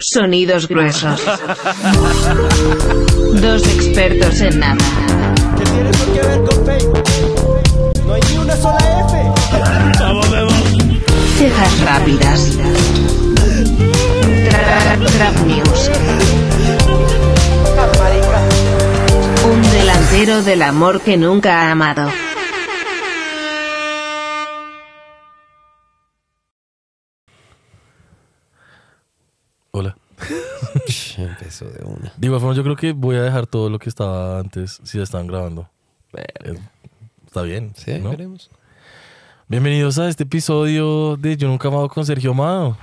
Sonidos gruesos. Dos expertos en nada. ¿Qué Cejas rápidas. Trap News. Un delantero del amor que nunca ha amado. Hola. Empezó de una. De igual forma, yo creo que voy a dejar todo lo que estaba antes si ya estaban grabando. Está bien. Sí, veremos. Bienvenidos a este episodio de Yo Nunca Amado con Sergio Amado.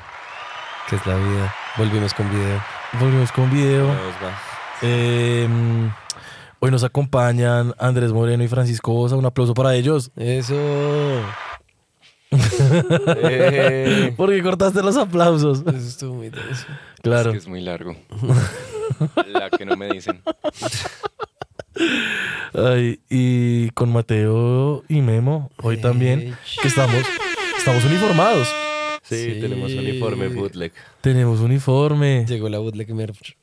Que es la vida. Volvimos con video. Volvimos con video. Em, hoy nos acompañan Andrés Moreno y Francisco Osa. Un aplauso para ellos. Eso. Eh, Porque cortaste los aplausos. Eso estuvo muy Claro. Es que es muy largo. La que no me dicen. Ay, y con Mateo y Memo, hoy también, que estamos, estamos uniformados. Sí, tenemos uniforme Tenemos uniforme. Llegó la bootleg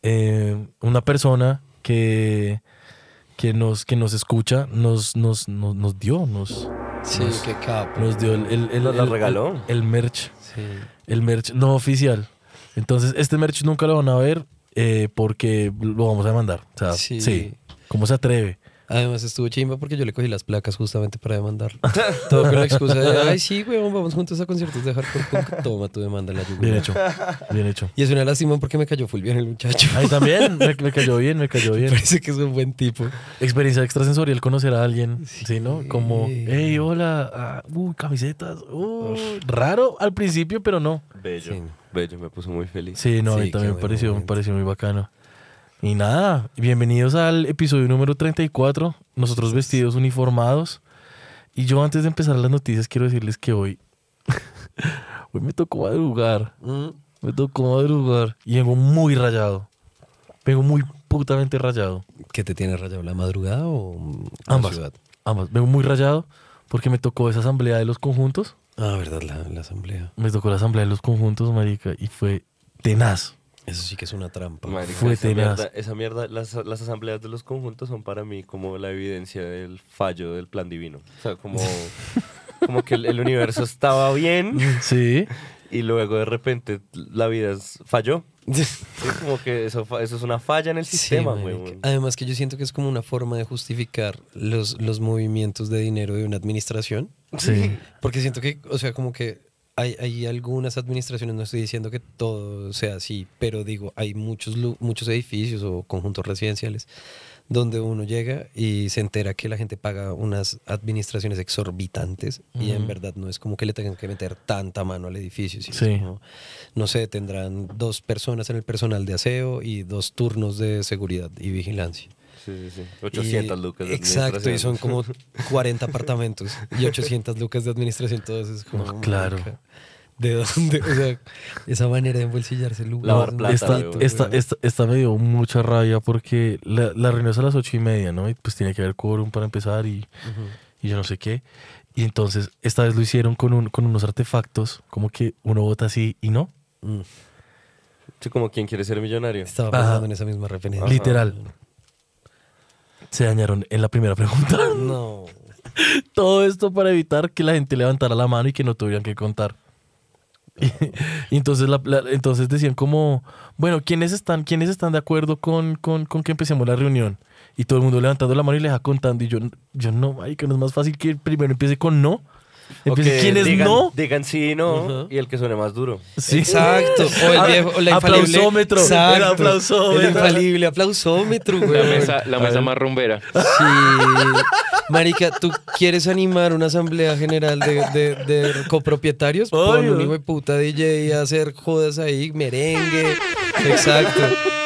eh, una persona que, que, nos, que nos escucha, nos, nos, nos dio, nos, Sí, nos, qué capo. Nos dio el. regaló? El, merch. El merch no oficial. Entonces, este merch nunca lo van a ver eh, porque lo vamos a mandar. O sí. sí. ¿Cómo se atreve? Además estuvo chimba porque yo le cogí las placas justamente para demandarlo. Todo con la excusa de, ay, sí, weón, vamos juntos a conciertos de hardcore punk. Toma tu demanda, la lluvia. Bien hecho, bien hecho. Y es una lástima porque me cayó full bien el muchacho. Ahí también, me, cayó bien, me cayó bien. Parece que es un buen tipo. Experiencia extrasensorial, conocer a alguien, ¿sí, no? Como, hey, hola, ah, uy, uh, camisetas, uh, raro al principio, pero no. Bello, bello, me puso muy feliz. Sí, no, a mí también me pareció, me pareció muy bacano. Y nada, bienvenidos al episodio número 34, nosotros vestidos uniformados. Y yo antes de empezar las noticias quiero decirles que hoy, hoy me tocó madrugar, mm. me tocó madrugar y vengo muy rayado, vengo muy putamente rayado. ¿Qué te tiene rayado, la madrugada o la ambas? Ambas, vengo muy rayado porque me tocó esa asamblea de los conjuntos. Ah, verdad, la, la asamblea. Me tocó la asamblea de los conjuntos, marica, y fue tenaz. Eso sí que es una trampa. Fue esa, Mierda, las, asambleas de los conjuntos son para mí como la evidencia del fallo del plan divino. O sea, como, como que el, universo estaba bien. Sí. Y luego de repente la vida falló. Es como que eso, eso es una falla en el sistema, Además que yo siento que es como una forma de justificar los, los movimientos de dinero de una administración. Sí. Porque siento que, o sea, como que hay, algunas administraciones, no estoy diciendo que todo sea así, pero digo, hay muchos, muchos edificios o conjuntos residenciales donde uno llega y se entera que la gente paga unas administraciones exorbitantes y en verdad no es como que le tengan que meter tanta mano al edificio. Si no sé, tendrán dos personas en el personal de aseo y dos turnos de seguridad y vigilancia. Sí, sí, 800 lucas de Exacto, y son como 40 apartamentos y 800 lucas de administración, entonces como... No, claro. ¿De dónde? O sea, esa manera de embolsillarse el lugar. Lavar plata. Esta, me dio mucha rabia porque la, reunión es a las 8 y media, ¿no? Y pues tiene que haber quórum para empezar y, yo no sé qué. Y entonces esta vez lo hicieron con, un, con unos artefactos, como que uno vota así y no. Mm. como quien quiere ser millonario. Estaba pensando en esa misma referencia. Literal se dañaron en la primera pregunta. No. Todo esto para evitar que la gente levantara la mano y que no tuvieran que contar. Y, entonces, entonces decían como, bueno, ¿quiénes están, ¿quiénes están de acuerdo con, que empecemos la reunión? Y todo el mundo levantando la mano y les va contando. Y yo, yo no, ay, que no es más fácil que primero empiece con no o ¿Quiénes no? Digan sí no, y el que suene más duro. Exacto. O el ah, viejo, Aplausómetro. Exacto. El aplausómetro. El infalible aplausómetro, güey. La mesa, la mesa más rumbera. Sí. Marica, ¿tú quieres animar una asamblea general de, de copropietarios? Pon un hijo de puta DJ a hacer jodas ahí, merengue. Exacto.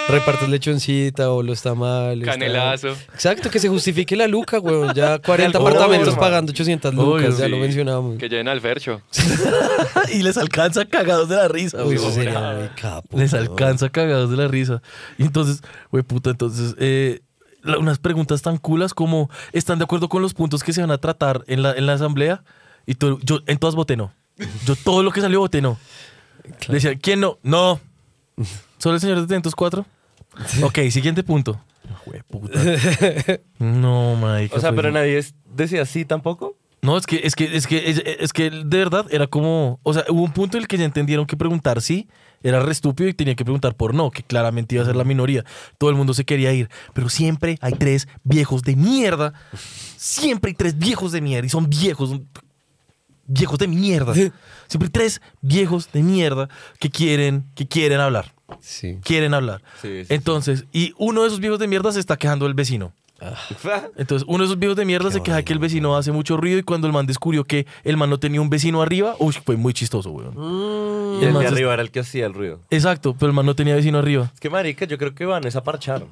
Repartes lechoncita o los tamales. Canelazo. Exacto, que se justifique la luca, güey. Ya 40 apartamentos pagando 800 lucas, ya lo mencionamos. Que lleven al fercho. y les alcanza cagados de la risa, güey. Les alcanza cagados de la risa. Y entonces, güey, puta, entonces... Eh, unas preguntas tan culas como ¿están de acuerdo con los puntos que se van a tratar en la, asamblea? Y yo en todas voté no. Yo todo lo que salió voté no. decía, ¿quién no? No. Solo el señor de 304 Ok, siguiente punto. No, O sea, pues pero nadie decía sí tampoco. No, es que, es que, es que, es, que de verdad era como. O sea, hubo un punto en el que ya entendieron que preguntar sí era re estúpido y tenía que preguntar por no, que claramente iba a ser la minoría. Todo el mundo se quería ir, pero siempre hay tres viejos de mierda. Siempre hay tres viejos de mierda y son viejos. Viejos de mierda. Siempre hay tres viejos de mierda que quieren, que quieren hablar. Quieren hablar. Entonces, y uno de esos viejos de mierda se está quejando del vecino. Ah. Entonces, uno de esos viejos de mierda se queja que el vecino hace mucho ruido y cuando el man descubrió que el man no tenía un vecino arriba, uy, fue muy chistoso, weón. Mm. Y el, de arriba era el que hacía el ruido. Exacto, pero el man no tenía vecino arriba. Es que marica, yo creo que van a parchar.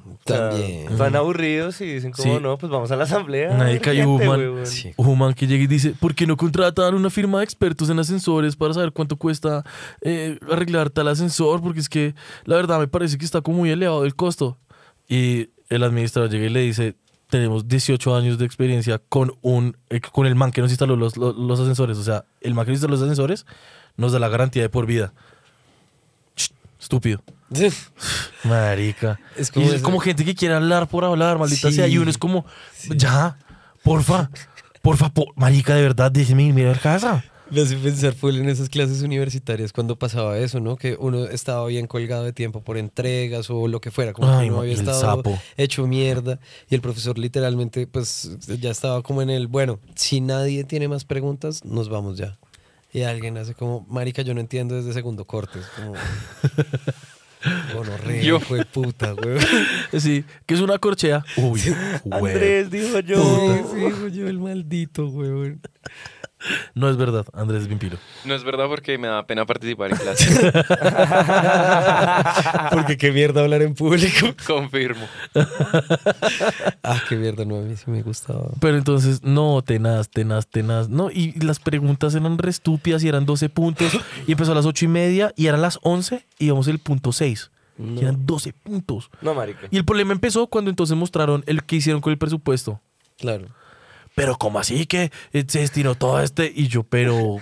van aburridos y dicen cómo no, pues vamos a la asamblea. Nadie un man. que llega y dice, ¿por qué no contratan una firma de expertos en ascensores para saber cuánto cuesta eh, arreglar tal ascensor? Porque es que la verdad me parece que está como muy elevado el costo. Y el administrador llega y le dice, tenemos 18 años de experiencia con, un, eh, con el man que nos instaló los, los, ascensores. O sea, el man que nos los ascensores nos da la garantía de por vida. Estúpido. Marica. Es como, gente que quiere hablar por hablar, maldita sea. Y uno es como, ya, porfa, porfa, por, marica, de verdad, déjeme mira a casa. Me hace pensar full en esas clases universitarias cuando pasaba eso, ¿no? Que uno estaba bien colgado de tiempo por entregas o lo que fuera, como ah, que uno había estado hecho mierda y el profesor literalmente pues ya estaba como en el, bueno, si nadie tiene más preguntas, nos vamos ya. Y alguien hace como, marica, yo no entiendo desde segundo corte. Es como... Bueno, re, Fue puta, güey. Sí, que es una corchea. Uy, Andrés, dijo yo. Sí, dijo yo el maldito, güey. No es verdad, Andrés Vimpiro. No es verdad porque me da pena participar en clase. porque qué mierda hablar en público. Confirmo. ah, qué mierda, no, a mí sí me gustaba. Pero entonces, no, tenaz, tenaz, tenaz. No, y las preguntas eran re y eran 12 puntos. Y empezó a las 8 y media y eran las 11 y íbamos el punto 6. Y eran 12 puntos. No, marica. Y el problema empezó cuando entonces mostraron el que hicieron con el presupuesto. Claro pero ¿cómo así que eh, se destinó todo este? Y yo, pero,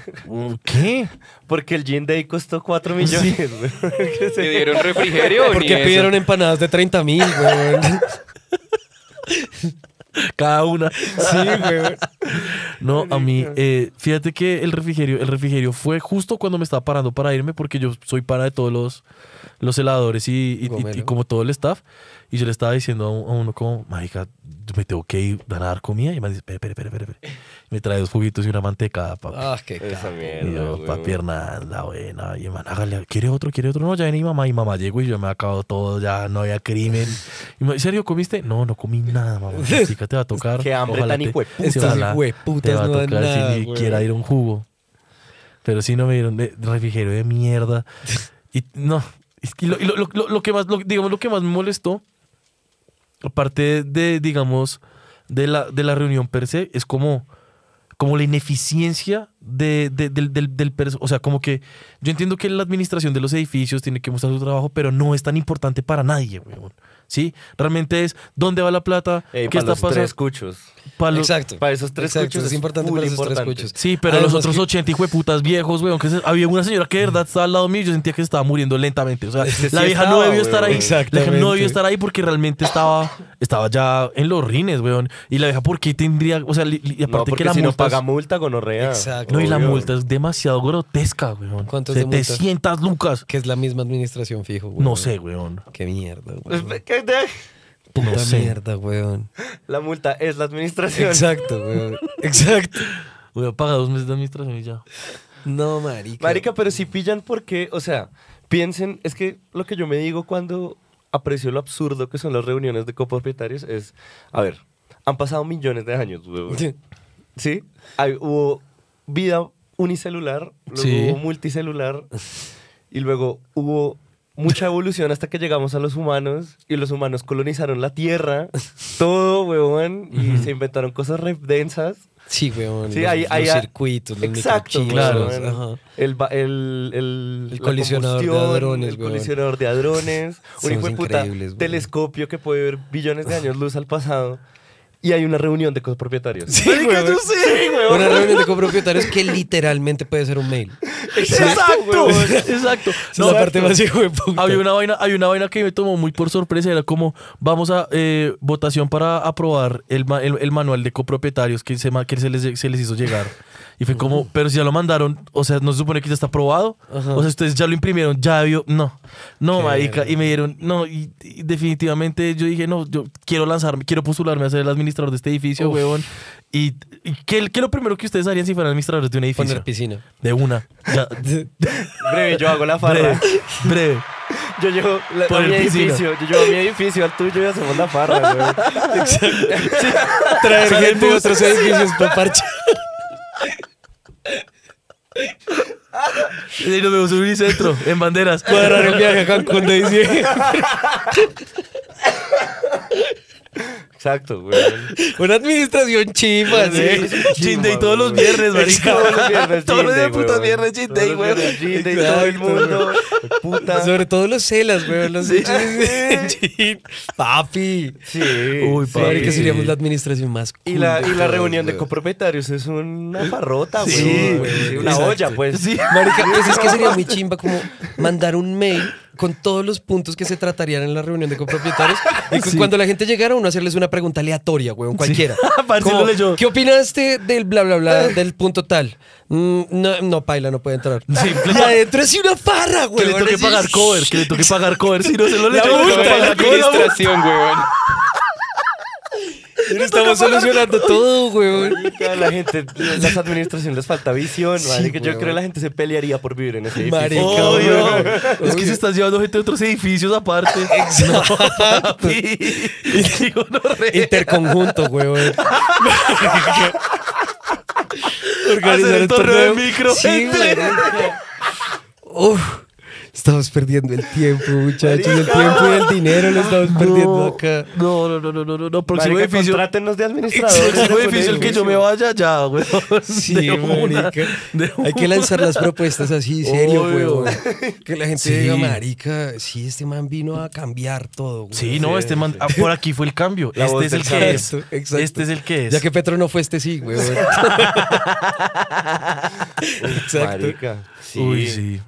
¿qué? Porque el de ahí costó 4 millones. ¿Te dieron refrigerio? Porque pidieron empanadas de 30 mil, Cada una. Sí, güey. No, a mí, eh, fíjate que el refrigerio, el refrigerio fue justo cuando me estaba parando para irme, porque yo soy para de todos los, los heladores y como todo el staff. Y yo le estaba diciendo a, uno como, mágica, me tengo que ir a dar comida. Y me dice, espere, espere, espere, espere. Me trae dos juguitos y una manteca. papi. Ah, qué Esa mierda. Y yo, papi, Hernán, la buena. Y hermano, hágale, ¿quiere otro? ¿Quiere otro? No, ya viene mamá. Y mamá llegó y yo me acabo todo, ya no había crimen. Y me, ¿serio comiste? No, no comí nada, mamá. Chica, te va a tocar. Qué hambre Ojalá tan puta. Te va a tocar no si ni quiera ir a un jugo. Pero si no me dieron de, refrigerio de mierda. y no, y lo, lo que más, digamos, lo que más me molestó aparte de, digamos, de la, de la reunión per se, es como, como la ineficiencia de, del, del, O sea, como que yo entiendo que la administración de los edificios tiene que mostrar su trabajo, pero no es tan importante para nadie, weón. ¿Sí? Realmente es dónde va la plata, qué está pasando. Para Exacto. Para esos tres Exacto, Es importante para esos Sí, pero los otros 80 hijo de putas viejos, weón que había una señora que de verdad estaba al lado mío y yo sentía que se estaba muriendo lentamente. O sea, la vieja no debió estar ahí. La vieja no debió estar ahí porque realmente estaba, estaba ya en los rines, weón. Y la vieja, ¿por qué tendría? O sea, aparte que la si multa. no paga multa, gonorrea. Exacto. No, y la multa es demasiado grotesca, weón. multas? 700 lucas. Que es la misma administración fijo, weón. No sé, weón. Qué mierda, weón. Puta mierda, weón. La multa es la administración. Exacto, weón. Exacto. Weón, paga dos meses de administración y ya. No, marica. Marica, pero si pillan porque, o sea, piensen, es que lo que yo me digo cuando aprecio lo absurdo que son las reuniones de copropietarios es, a ver, han pasado millones de años, weón. Sí. ¿Sí? hubo vida unicelular, luego hubo multicelular y luego hubo mucha evolución hasta que llegamos a los humanos y los humanos colonizaron la Tierra, todo, weón, y se inventaron cosas re densas. Sí, weón. hay, circuitos, exacto, claro, el, el, el, colisionador de hadrones, El colisionador de hadrones, un hijo de telescopio que puede ver billones de años luz al pasado y hay una reunión de copropietarios. Sí, güey. sé, Una reunión de copropietarios que literalmente puede ser un mail. Exacto, exacto. No, es la parte más hijo de puta. Había una vaina, hay una vaina que me tomó muy por sorpresa, era como vamos a eh, votación para aprobar el, el- manual de copropietarios que se que se les, se les hizo llegar. Y fue como, pero si ya lo mandaron, o sea, no se supone que ya está aprobado. O sea, ustedes ya lo imprimieron, ya vio. No, no, Y me dieron, no, y, definitivamente yo dije, no, yo quiero lanzarme, quiero postularme a ser el administrador de este edificio, Uf. weón. ¿Y, y qué qué, es lo primero que ustedes harían si fueran administradores de un edificio? Poner piscina. De una. breve, yo hago la farra. Breve. breve. Yo llevo la, mi edificio, yo llevo mi edificio al tuyo y hacemos la farra, weón. sí. Traer gente de otros edificios para parchar. Y nos vemos en centro, en banderas. Cuadrar el viaje a Cancún de diciembre. Exacto, güey. Una administración chimba, sí. Chimba. Y todos los viernes, marica. Todos los viernes, Todos viernes, chinde güey. todo el mundo. Puta. Pues sobre todo los celas, güey. Los sí. Papi. Sí. Uy, papi. que seríamos la administración más Y la, y la reunión de copropietarios es una parrota, güey. Sí, güey. Una olla, pues. Sí. Marica, pues es que sería muy chimba como mandar un mail con todos los puntos que se tratarían en la reunión de copropietarios. Y cuando la gente llegara, uno hacerles una pregunta aleatoria, weón, cualquiera. Ah, ¿Qué opinaste del bla, bla, bla, ah. del punto tal? Mm, no, no, paila, no puede entrar. y adentro es una farra, weón. Que le toque pagar cover, que le toque pagar cover, si no se lo leyó. La, la, la, Estamos solucionando todo, weón. La gente, las administraciones les falta visión, sí, que yo creo que la gente se pelearía por vivir en ese edificio. es que se estás llevando gente de otros edificios aparte. Exacto. Interconjunto, weón. Organizar el torneo de micro. Uf. Estamos perdiendo el tiempo, muchachos. El tiempo y el dinero lo estamos perdiendo acá. No, no, no, no, no, no. no. Próximo Marica, de administrador. es muy difícil que yo me vaya, ya, güey. Sí, de Hay que lanzar las propuestas así, serio, güey. Que la gente diga, marica, sí, este man vino a cambiar todo, güey. Sí, no, este man, ah, por aquí fue el cambio. este es el que es. Este es el que es. Ya que Petro no fue este sí, güey. Exacto. Marica. Sí. Uy, sí.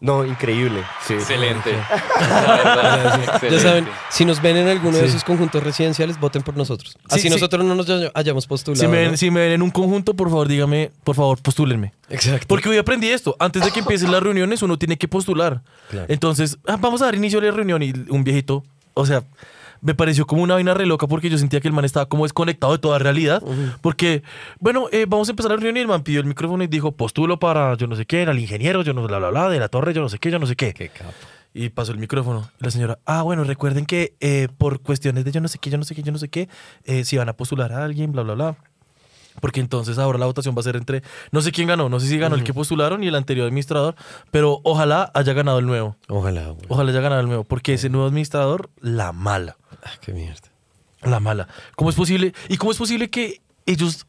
No, increíble. Excelente. Ya saben, si nos ven en alguno de esos conjuntos residenciales, voten por nosotros. Así nosotros no nos hayamos postulado. Si me, ven, en un conjunto, por favor, dígame, por favor, postúlenme. Exacto. Porque hoy aprendí esto. Antes de que empiecen las reuniones, uno tiene que postular. Entonces, ah, vamos a dar inicio a la reunión y un viejito, o sea, me pareció como una vaina re loca porque yo sentía que el man estaba como desconectado de toda realidad. Porque, bueno, eh, vamos a empezar la reunión y el man pidió el micrófono y dijo, postulo para yo no sé qué, el ingeniero, yo no bla, bla, bla, de la torre, yo no sé qué, yo no sé qué. Qué Y pasó el micrófono. La señora, ah, bueno, recuerden que eh, por cuestiones de yo no sé qué, yo no sé qué, yo no sé qué, eh, si van a postular a alguien, bla, bla, bla. Porque entonces ahora la votación va a ser entre, no sé quién ganó, no sé si ganó el que postularon y el anterior administrador, pero ojalá haya ganado el nuevo. Ojalá. Ojalá haya ganado el nuevo, porque ese nuevo administrador, la mala. Ah, qué mierda. La mala. ¿Cómo es posible? ¿Y cómo es posible que ellos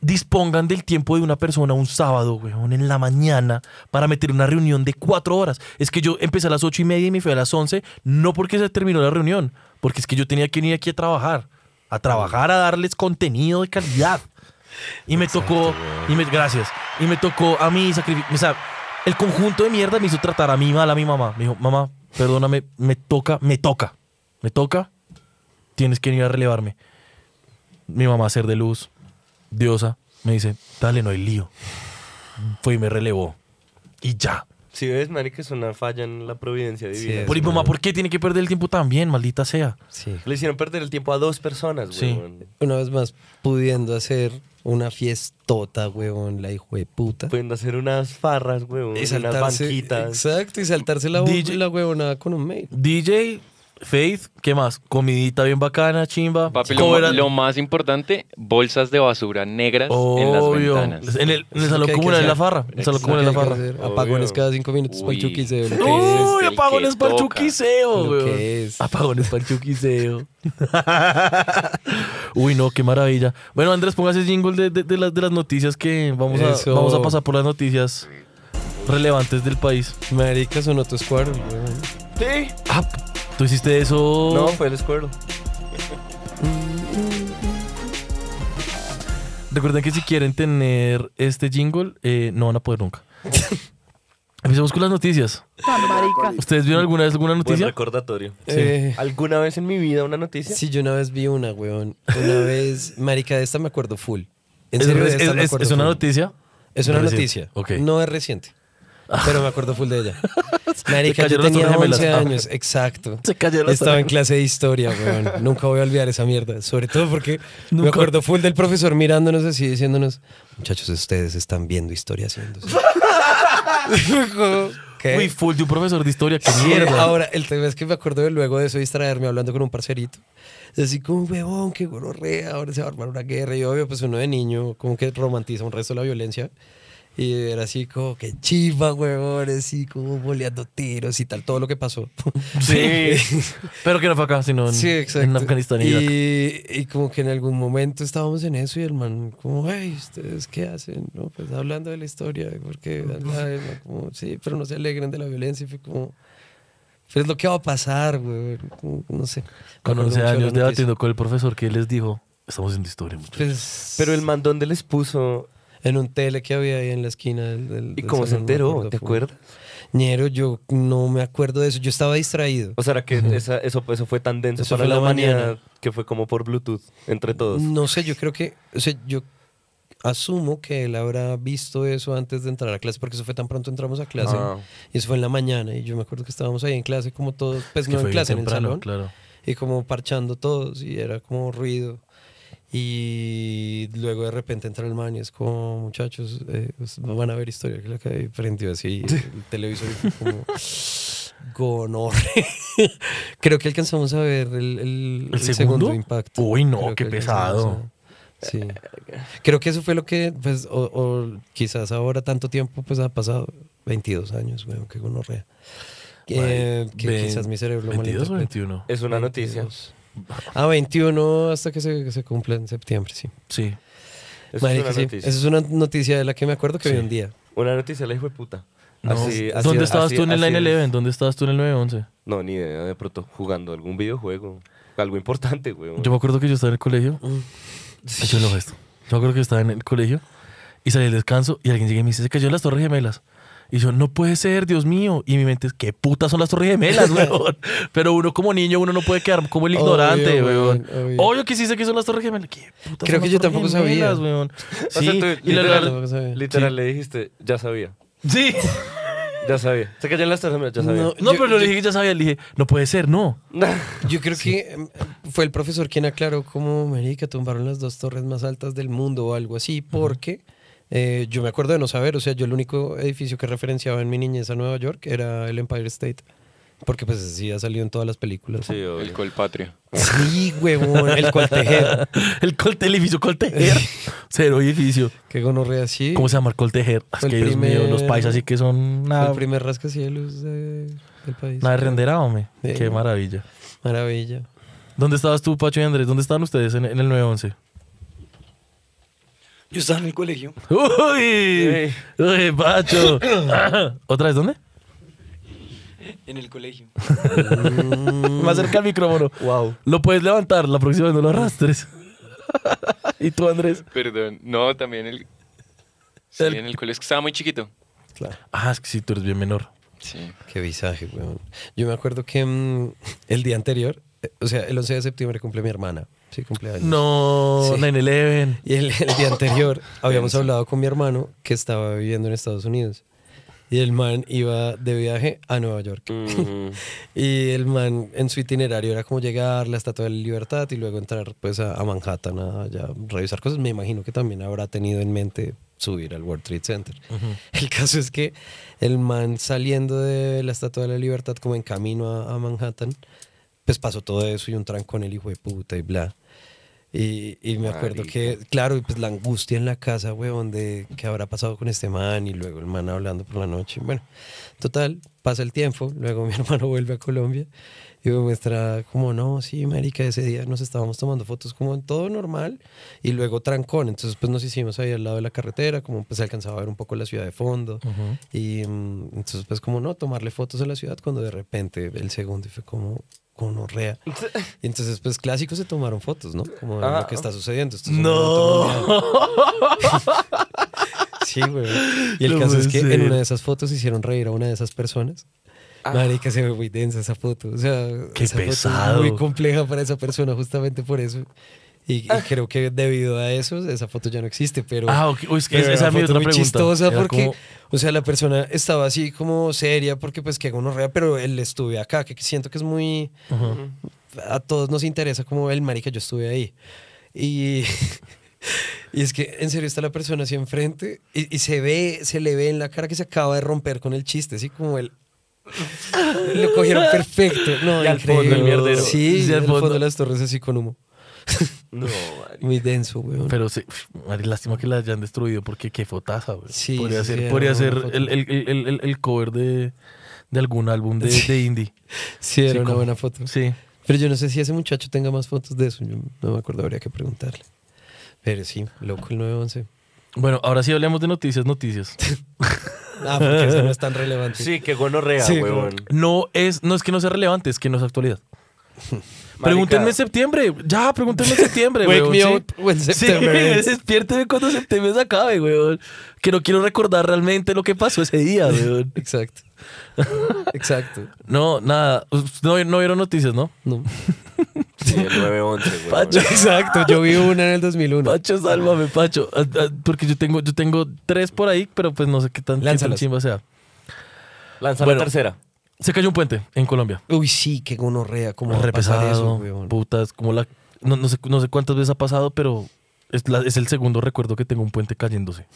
dispongan del tiempo de una persona un sábado, weón, en la mañana para meter una reunión de cuatro horas. Es que yo empecé a las ocho y media y me fui a las once, no porque se terminó la reunión, porque es que yo tenía que venir aquí a trabajar, a trabajar, a darles contenido de calidad. Y me tocó, y me, gracias, y me tocó a mí sacrificar, o el conjunto de mierda me hizo tratar a mí mal a mi mamá. Me dijo, mamá, perdóname, me toca, me toca, me toca tienes que ir a relevarme. Mi mamá, ser de luz, diosa, me dice, dale, no hay lío. Fue y me relevó. Y ya. Si ves, que es una falla en la providencia divina. Por mamá, ¿por qué tiene que perder el tiempo también, maldita sea? Sí. Le hicieron perder el tiempo a dos personas, güey. Una vez más, pudiendo hacer una fiestota, weón, la hijo de puta. Pudiendo hacer unas farras, weón. y saltarse, banquitas. Exacto, y saltarse la, DJ, la con un mail. DJ Faith, ¿qué más? Comidita bien bacana, chimba. Papi, lo, lo, más importante, bolsas de basura negras en las ventanas. En el, en el salón comunal de la farra. En el salón de la farra. Apagones cada cinco minutos para el chuquiseo. Uy, apagones para el chuquiseo, güey. Apagones para el chuquiseo. Uy, no, qué maravilla. Bueno, Andrés, póngase jingle de, de, las, de las noticias que vamos a, vamos a pasar por las noticias relevantes del país. América son otros cuadros, Sí. Ah, ¿Tú hiciste eso? No, fue el escuerdo. Recuerden que si quieren tener este jingle, eh, no van a poder nunca. Empezamos con las noticias. ¿Ustedes vieron alguna vez alguna Buen noticia? recordatorio. Eh. ¿Alguna vez en mi vida una noticia? Sí, yo una vez vi una, weón. Una vez, marica, de esta me acuerdo full. En ¿Es, serio, es- una noticia? Es una noticia. No es reciente, pero me acuerdo full de ella. Marica, yo tenía 11 años, exacto. Estaba en clase de historia, weón. Nunca voy a olvidar esa mierda. Sobre todo porque me acuerdo full del profesor mirándonos así, diciéndonos, muchachos, ustedes están viendo historia haciéndose. ¿Qué? full de un profesor de historia, qué mierda. Ahora, el tema es que me acuerdo de luego de eso distraerme hablando con un parcerito. Así como, huevón, qué gororrea, ahora se va a armar una guerra. Y obvio, pues uno de niño como que romantiza un resto de la violencia. Y era así como que chiva, huevones, así como boleando tiros y tal, todo lo que pasó. Sí, pero que no fue acá, sino en, Afganistán. Y, y, como que en algún momento estábamos en eso y el man como, hey, ¿ustedes qué hacen? No, pues hablando de la historia, porque sí, pero no se alegren de la violencia. Y fue como... Pero es lo que va a pasar, güey. No sé. Con 11 años debatiendo con el profesor que les dijo, estamos en historia, muchachos. Pues pero el mandón de les puso en un tele que había ahí en la esquina del... ¿Y cómo se enteró? ¿Te acuerdas? Niero, yo no me acuerdo de eso, yo estaba distraído. O sea, que eso, fue tan denso eso para la, mañana. que fue como por Bluetooth entre todos. No sé, yo creo que, o sea, yo asumo que él habrá visto eso antes de entrar a clase, porque eso fue tan pronto entramos a clase. Ah. Y eso fue en la mañana. Y yo me acuerdo que estábamos ahí en clase, como todos, pues no en clase, en el salón. Claro. Y como parchando todos, y era como ruido. Y luego de repente entra el man y es como, muchachos, eh, pues, no van a ver historia que la que prendió así el televisor y como gonorre. Creo que alcanzamos a ver el, segundo? impacto. Uy, no, qué pesado. Sí. Creo que eso fue lo que, pues, o, quizás ahora tanto tiempo, pues ha pasado 22 años, güey, qué gonorrea. Eh, que, quizás mi cerebro 22 o 21. Es una noticia. A ah, 21 hasta que se, cumple cumpla en septiembre, sí. Sí. es, una Esa es una noticia de la que me acuerdo que hoy vi un día. Una noticia, la hijo de puta. ¿Dónde estabas tú en el 9-11? ¿Dónde estabas tú en el 9-11? No, ni idea. De pronto jugando algún videojuego. Algo importante, güey. Yo me acuerdo que yo estaba en el colegio. Sí. Yo no esto. Yo me acuerdo que yo estaba en el colegio y salí del descanso y alguien y me dice, se cayó en las Torres Gemelas. Y yo, no puede ser, Dios mío. Y mi mente es, ¿qué putas son las torres gemelas, weón? Pero uno como niño, uno no puede quedar como el ignorante, weón. Obvio. que sí sé que son las torres gemelas. ¿Qué putas Creo que yo tampoco sabía. Weón? Sí, literal, literal, le dijiste, ya sabía. Sí. Ya sabía. Se cayó en las torres, ya sabía. No, pero le dije que ya sabía. Le dije, no puede ser, no. yo creo que mm, fue el profesor quien aclaró cómo, marica, tumbaron las dos torres más altas del mundo o algo así, porque... Eh, yo me acuerdo de no saber, o sea, yo el único edificio que referenciaba en mi niñez a Nueva York era el Empire State. Porque pues sí, ha salido en todas las películas. Sí, el Colpatria. Sí, huevón, el Coltejer. el, col edificio Coltejer. Cero edificio. Qué gonorrea, sí. ¿Cómo se llama el Coltejer? Es que Dios mío, los países así que son... Nada... El primer rascacielos de... del país. Nada de rendera, Qué maravilla. Maravilla. ¿Dónde estabas tú, Pacho y Andrés? ¿Dónde estaban ustedes en, en el 911? Yo estaba en el colegio. ¡Uy! ¡Uy, Pacho! ¿Otra vez dónde? En el colegio. Mm. Más cerca al micrófono. Wow. Lo puedes levantar, la próxima vez no lo arrastres. ¿Y tú, Andrés? Perdón. No, también el. Sí, en el colegio. estaba muy chiquito. Claro. Ah, es que sí, tú eres bien menor. Sí. Qué visaje, weón. Yo me acuerdo que mm, el día anterior, eh, o sea, el 11 de septiembre cumple mi hermana. No, 9-11. Y el, día anterior habíamos hablado con mi hermano que estaba viviendo en Estados Unidos. Y el man iba de viaje a Nueva York. Mm. y el man en su itinerario era como llegar la Estatua de la Libertad y luego entrar pues a, Manhattan a, revisar cosas. Me imagino que también habrá tenido en mente subir al World Trade Center. El caso es que el man saliendo de la Estatua de la Libertad como en camino a, Manhattan, pues pasó todo eso y un tranco con el hijo de puta y bla. Y, y me acuerdo que, claro, pues la angustia en la casa, weón, de qué habrá pasado con este man y luego el man hablando por la noche. Bueno, total, pasa el tiempo, luego mi hermano vuelve a Colombia y me muestra como, no, sí, marica, ese día nos estábamos tomando fotos como en todo normal y luego trancón, entonces pues nos hicimos ahí al lado de la carretera, como pues alcanzaba a ver un poco la ciudad de fondo y mm, entonces pues como no, tomarle fotos a la ciudad cuando de repente el segundo fue como, gonorrea. Y entonces, pues clásicos se tomaron fotos, ¿no? Como lo ah. que está sucediendo. no. sí, güey. Y el caso es que en una de esas fotos hicieron reír a una de esas personas. Ah. Marica, se ve muy densa esa foto. O sea, Qué pesado. muy compleja para esa persona, justamente por eso. Y, ah. creo que debido a eso, esa foto ya no existe, pero... Ah, es que es muy chistosa porque, o sea, la persona estaba así como seria porque pues que uno rea, pero él estuve acá, que siento que es muy... A todos nos interesa como el marica, yo estuve ahí. Y... Y es que en serio está la persona así enfrente y, se ve, se le ve en la cara que se acaba de romper con el chiste, así como el. Lo cogieron perfecto. No, y fondo el mierdero. Sí, y fondo. fondo de las torres así con humo. No, Muy denso, weón. Pero sí, lástima que la hayan destruido porque qué fotaza, weón. podría ser, podría ser el, cover de, algún álbum de, indie. Sí, era una buena foto. Sí. Pero yo no sé si ese muchacho tenga más fotos de eso. no me acuerdo, habría que preguntarle. Pero sí, loco el 911. Bueno, ahora sí hablemos de noticias, noticias. ah, porque eso no es tan relevante. Sí, qué bueno weón. No es, no es que no sea relevante, es que no es actualidad. Pregúntenme en septiembre. Ya, pregúntenme en septiembre, Wake me ¿sí? up despiérteme cuando septiembre se acabe, weón. Que no quiero recordar realmente lo que pasó ese día, weón. Exacto. Exacto. No, nada. No, vieron noticias, ¿no? No. Sí, el 911, güey. Pacho, exacto, yo vi una en el 2001. Pacho, sálvame, Pacho. Ah, ah, porque yo tengo, yo tengo tres por ahí, pero pues no sé qué tan, qué chimba sea. Lanza la tercera. Se cayó un puente en Colombia. Uy, sí, qué gonorrea, como como la. No, sé, no sé cuántas veces ha pasado, pero es, es el segundo recuerdo que tengo un puente cayéndose.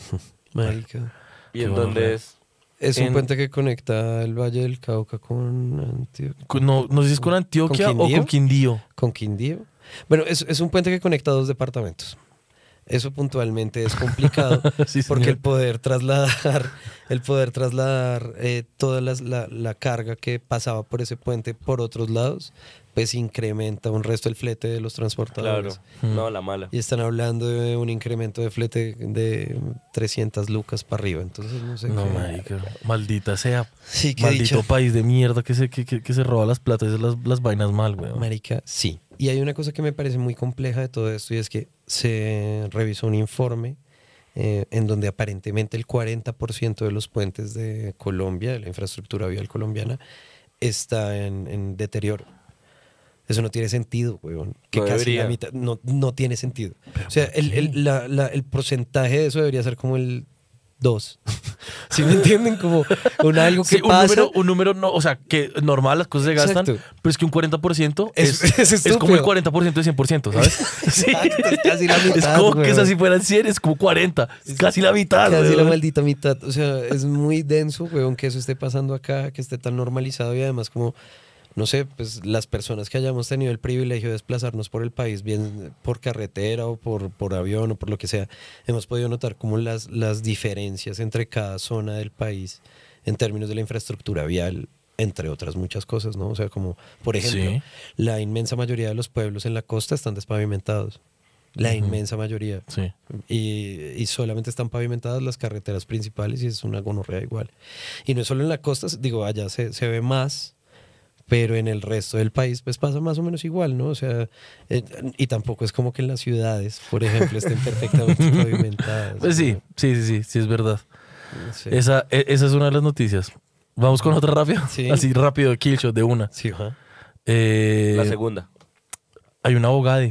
¿Y en dónde es? Es un puente que conecta el Valle del Cauca con Antioquia. no, no sé si es con Antioquia o con Quindío. Con Quindío. Bueno, es, es un puente que conecta dos departamentos. Eso puntualmente es complicado sí, porque el poder trasladar, el poder trasladar eh, toda la, carga que pasaba por ese puente por otros lados, pues incrementa un resto el flete de los transportadores. Mm. no, la mala. Y están hablando de un incremento de flete de 300 lucas para arriba, entonces no sé. No, maldita sea. Sí, Maldito país de mierda que se, que, se roba las platas y las, las vainas mal, güey. Marica, sí. Y hay una cosa que me parece muy compleja de todo esto y es que se revisó un informe eh, en donde aparentemente el 40% de los puentes de Colombia, de la infraestructura vial colombiana, está en, deterioro. Eso no tiene sentido, weón. Que no casi la mitad. No, tiene sentido. o sea, el, el porcentaje de eso debería ser como el 2 si me entienden? Como un algo que pasa. un número, no, o sea, que normal las cosas se gastan, pero es que un 40% es, como el 40% de 100%, ¿sabes? es casi la Es como que esas si fueran 100, es como 40, casi la mitad. Casi la maldita mitad. O sea, es muy denso, aunque eso esté pasando acá, que esté tan normalizado y además como no sé, pues las personas que hayamos tenido el privilegio de desplazarnos por el país, bien por carretera o por, avión o por lo que sea, hemos podido notar como las, las diferencias entre cada zona del país en términos de la infraestructura vial, entre otras muchas cosas, ¿no? O sea, como, por ejemplo, la inmensa mayoría de los pueblos en la costa están despavimentados. La inmensa mayoría. Sí. Y, solamente están pavimentadas las carreteras principales y es una gonorrea igual. Y no es solo en la costa, digo, allá se, se ve más, pero en el resto del país pues pasa más o menos igual, ¿no? O sea, eh, y tampoco es como que en las ciudades, por ejemplo, estén perfectamente pavimentadas. Pues sí, sí, sí, sí, es verdad. Esa, e, esa es una de las noticias. Vamos con otra rápida. Así rápido, killshot de una. Sí, eh, la segunda. Hay un abogado.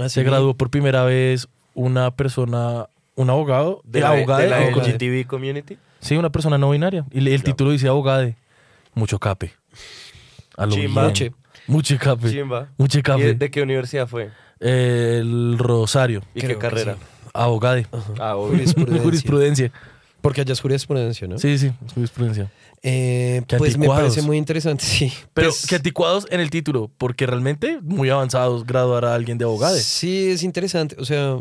Ah, Se graduó por primera vez una persona, un abogado. ¿De, la, LGTB community? Sí, una persona no binaria. Y el título dice abogado. Mucho cape. A Chimba. Mucho ¿De qué universidad fue? el Rosario. ¿Y qué carrera? Abogado. Ah, jurisprudencia. Porque allá es jurisprudencia, ¿no? Sí, sí, jurisprudencia. Eh, pues me parece muy interesante, sí. Pero pues que anticuados en el título, porque realmente muy avanzados graduar a alguien de abogado. Sí, es interesante. O sea,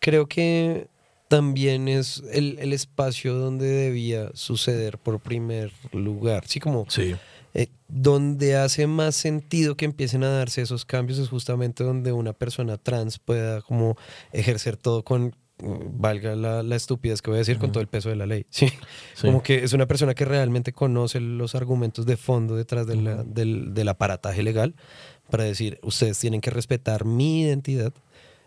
creo que también es el, el espacio donde debía suceder por primer lugar. Sí, como... Sí eh, donde hace más sentido que empiecen a darse esos cambios es justamente donde una persona trans pueda como ejercer todo con, mm, valga la, estupidez que voy a decir, con todo el peso de la ley. ¿sí? Como que es una persona que realmente conoce los argumentos de fondo detrás del, aparataje legal para decir, ustedes tienen que respetar mi identidad.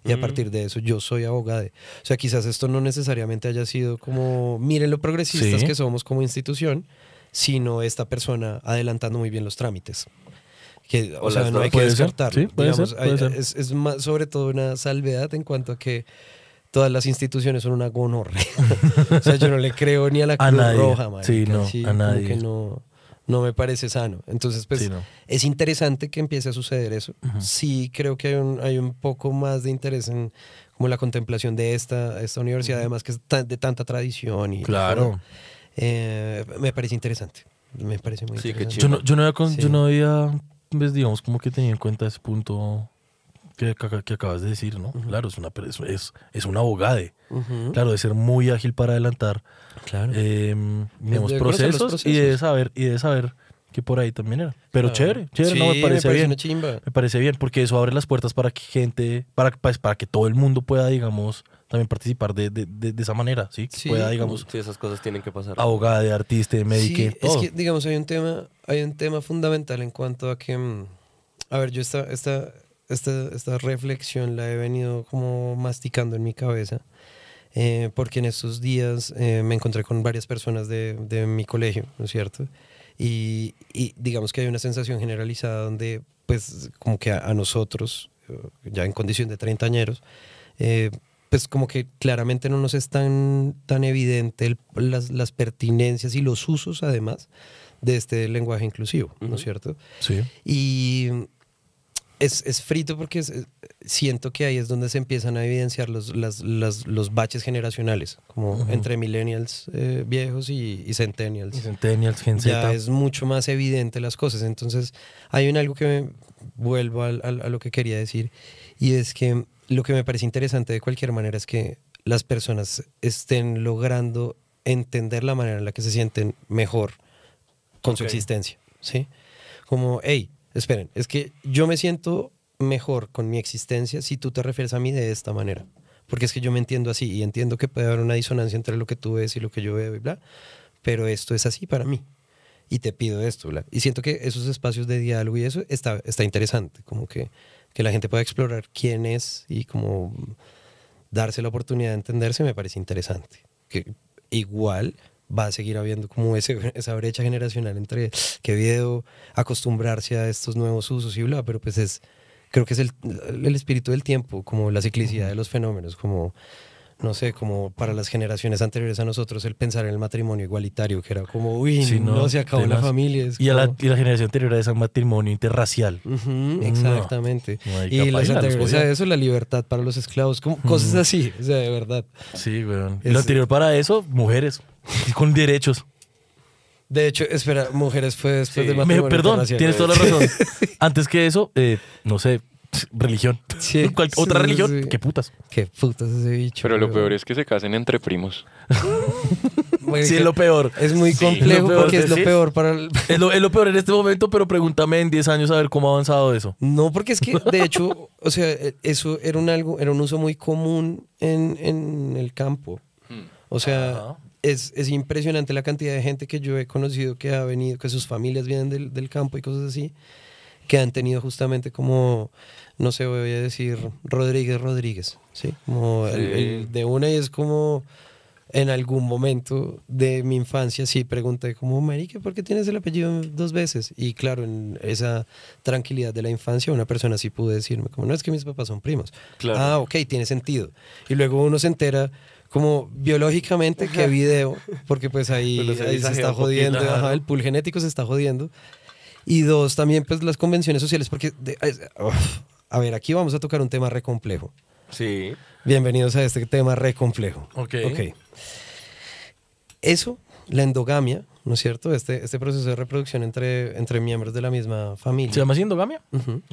Y a mm. partir de eso, yo soy abogado. O sea, quizás esto no necesariamente haya sido como, miren lo progresistas que somos como institución, sino esta persona adelantando muy bien los trámites. Que, o, sea, no hay que descartar. Sí, es, más, sobre todo una salvedad en cuanto a que todas las instituciones son una gonorre. o sea, yo no le creo ni a la Cruz Roja, Sí, no, a nadie. no, no, me parece sano. Entonces, pues, es interesante que empiece a suceder eso. Sí creo que hay un, hay un poco más de interés en como la contemplación de esta, esta universidad, además que es de tanta tradición. Y, claro. Eh, me parece interesante. Me parece muy interesante. Yo no, yo no había, yo no había pues, digamos, como que tenía en cuenta ese punto que, que, acabas de decir, ¿no? Claro, es una es, es un abogado Claro, de ser muy ágil para adelantar claro. Eh, procesos, y de saber, y de saber que por ahí también era. Pero chévere, chévere, no, me parece, me parece bien. Me parece bien, porque eso abre las puertas para que gente, para, pues, para que todo el mundo pueda, digamos, también participar de, de, de, esa manera, ¿sí? Que digamos... Sí, esas cosas tienen que pasar. Abogada, de artista, médico, Es que, digamos, hay un tema, hay un tema fundamental en cuanto a que... Mm, a ver, yo esta, esta, esta, esta reflexión la he venido como masticando en mi cabeza. Eh, porque en estos días eh, me encontré con varias personas de, de mi colegio, ¿no es cierto? Y, y, digamos que hay una sensación generalizada donde, pues, como que a, nosotros, eh, ya en condición de treintañeros, eh, pues como que claramente no nos es tan, tan evidente las, pertinencias y los usos además de este lenguaje inclusivo, ¿no es cierto? Sí. Y es, frito porque eh, siento que ahí es donde se empiezan a evidenciar los, baches generacionales, como entre millennials eh, viejos y, centennials. Y centennials, Ya es mucho más evidente las cosas. Entonces hay un algo que me, vuelvo a, a lo que quería decir y es que lo que me parece interesante de cualquier manera es que las personas estén logrando entender la manera en la que se sienten mejor con su existencia, ¿sí? Como, hey, esperen, es que yo me siento mejor con mi existencia si tú te refieres a mí de esta manera, porque es que yo me entiendo así y entiendo que puede haber una disonancia entre lo que tú ves y lo que yo veo y bla, pero esto es así para mí y te pido esto, bla. Y siento que esos espacios de diálogo y eso está, está interesante, como que que la gente pueda explorar quién es y como darse la oportunidad de entenderse me parece interesante. Que igual va a seguir habiendo como esa brecha generacional entre que video, acostumbrarse a estos nuevos usos y bla, pero pues es, creo que es el, el espíritu del tiempo, como la ciclicidad de los fenómenos, como no sé, como para las generaciones anteriores a nosotros, el pensar en el matrimonio igualitario, que era como, uy, no, se acabó la familia. y, la, generación anterior a ese matrimonio interracial. exactamente. y las eso, la libertad para los esclavos, como cosas así, o sea, de verdad. Sí, weón. Y Lo anterior para eso, mujeres, con derechos. De hecho, espera, mujeres fue después de matrimonio. perdón, tienes toda la razón. Antes que eso, eh, no sé, religión. Otra religión. que Qué putas. Qué putas ese bicho. Pero lo peor es que se casen entre primos. sí, es lo peor. Es muy complejo porque es lo peor para el... es, lo, peor en este momento, pero pregúntame en 10 años a ver cómo ha avanzado eso. No, porque es que, de hecho, o sea, e, eso era un, algo, era un uso muy común en, en el campo. Hmm. O sea, es, es, impresionante la cantidad de gente que yo he conocido que ha venido, que sus familias vienen del, del campo y cosas así que han tenido justamente como, no sé, voy a decir Rodríguez Rodríguez, ¿sí? Como El, de una y es como en algún momento de mi infancia sí pregunté como, marica, ¿por qué tienes el apellido dos veces? Y claro, en esa tranquilidad de la infancia una persona sí pudo decirme como, no, es que mis papás son primos. Ah, ok, tiene sentido. Y luego uno se entera como biológicamente qué video, porque pues ahí, se está jodiendo, el pool genético se está jodiendo y dos, también pues las convenciones sociales, porque... a ver, aquí vamos a tocar un tema re complejo. Sí. Bienvenidos a este tema re complejo. Ok. okay. Eso, la endogamia, ¿no es cierto? Este, este proceso de reproducción entre, entre miembros de la misma familia. ¿Se llama así endogamia?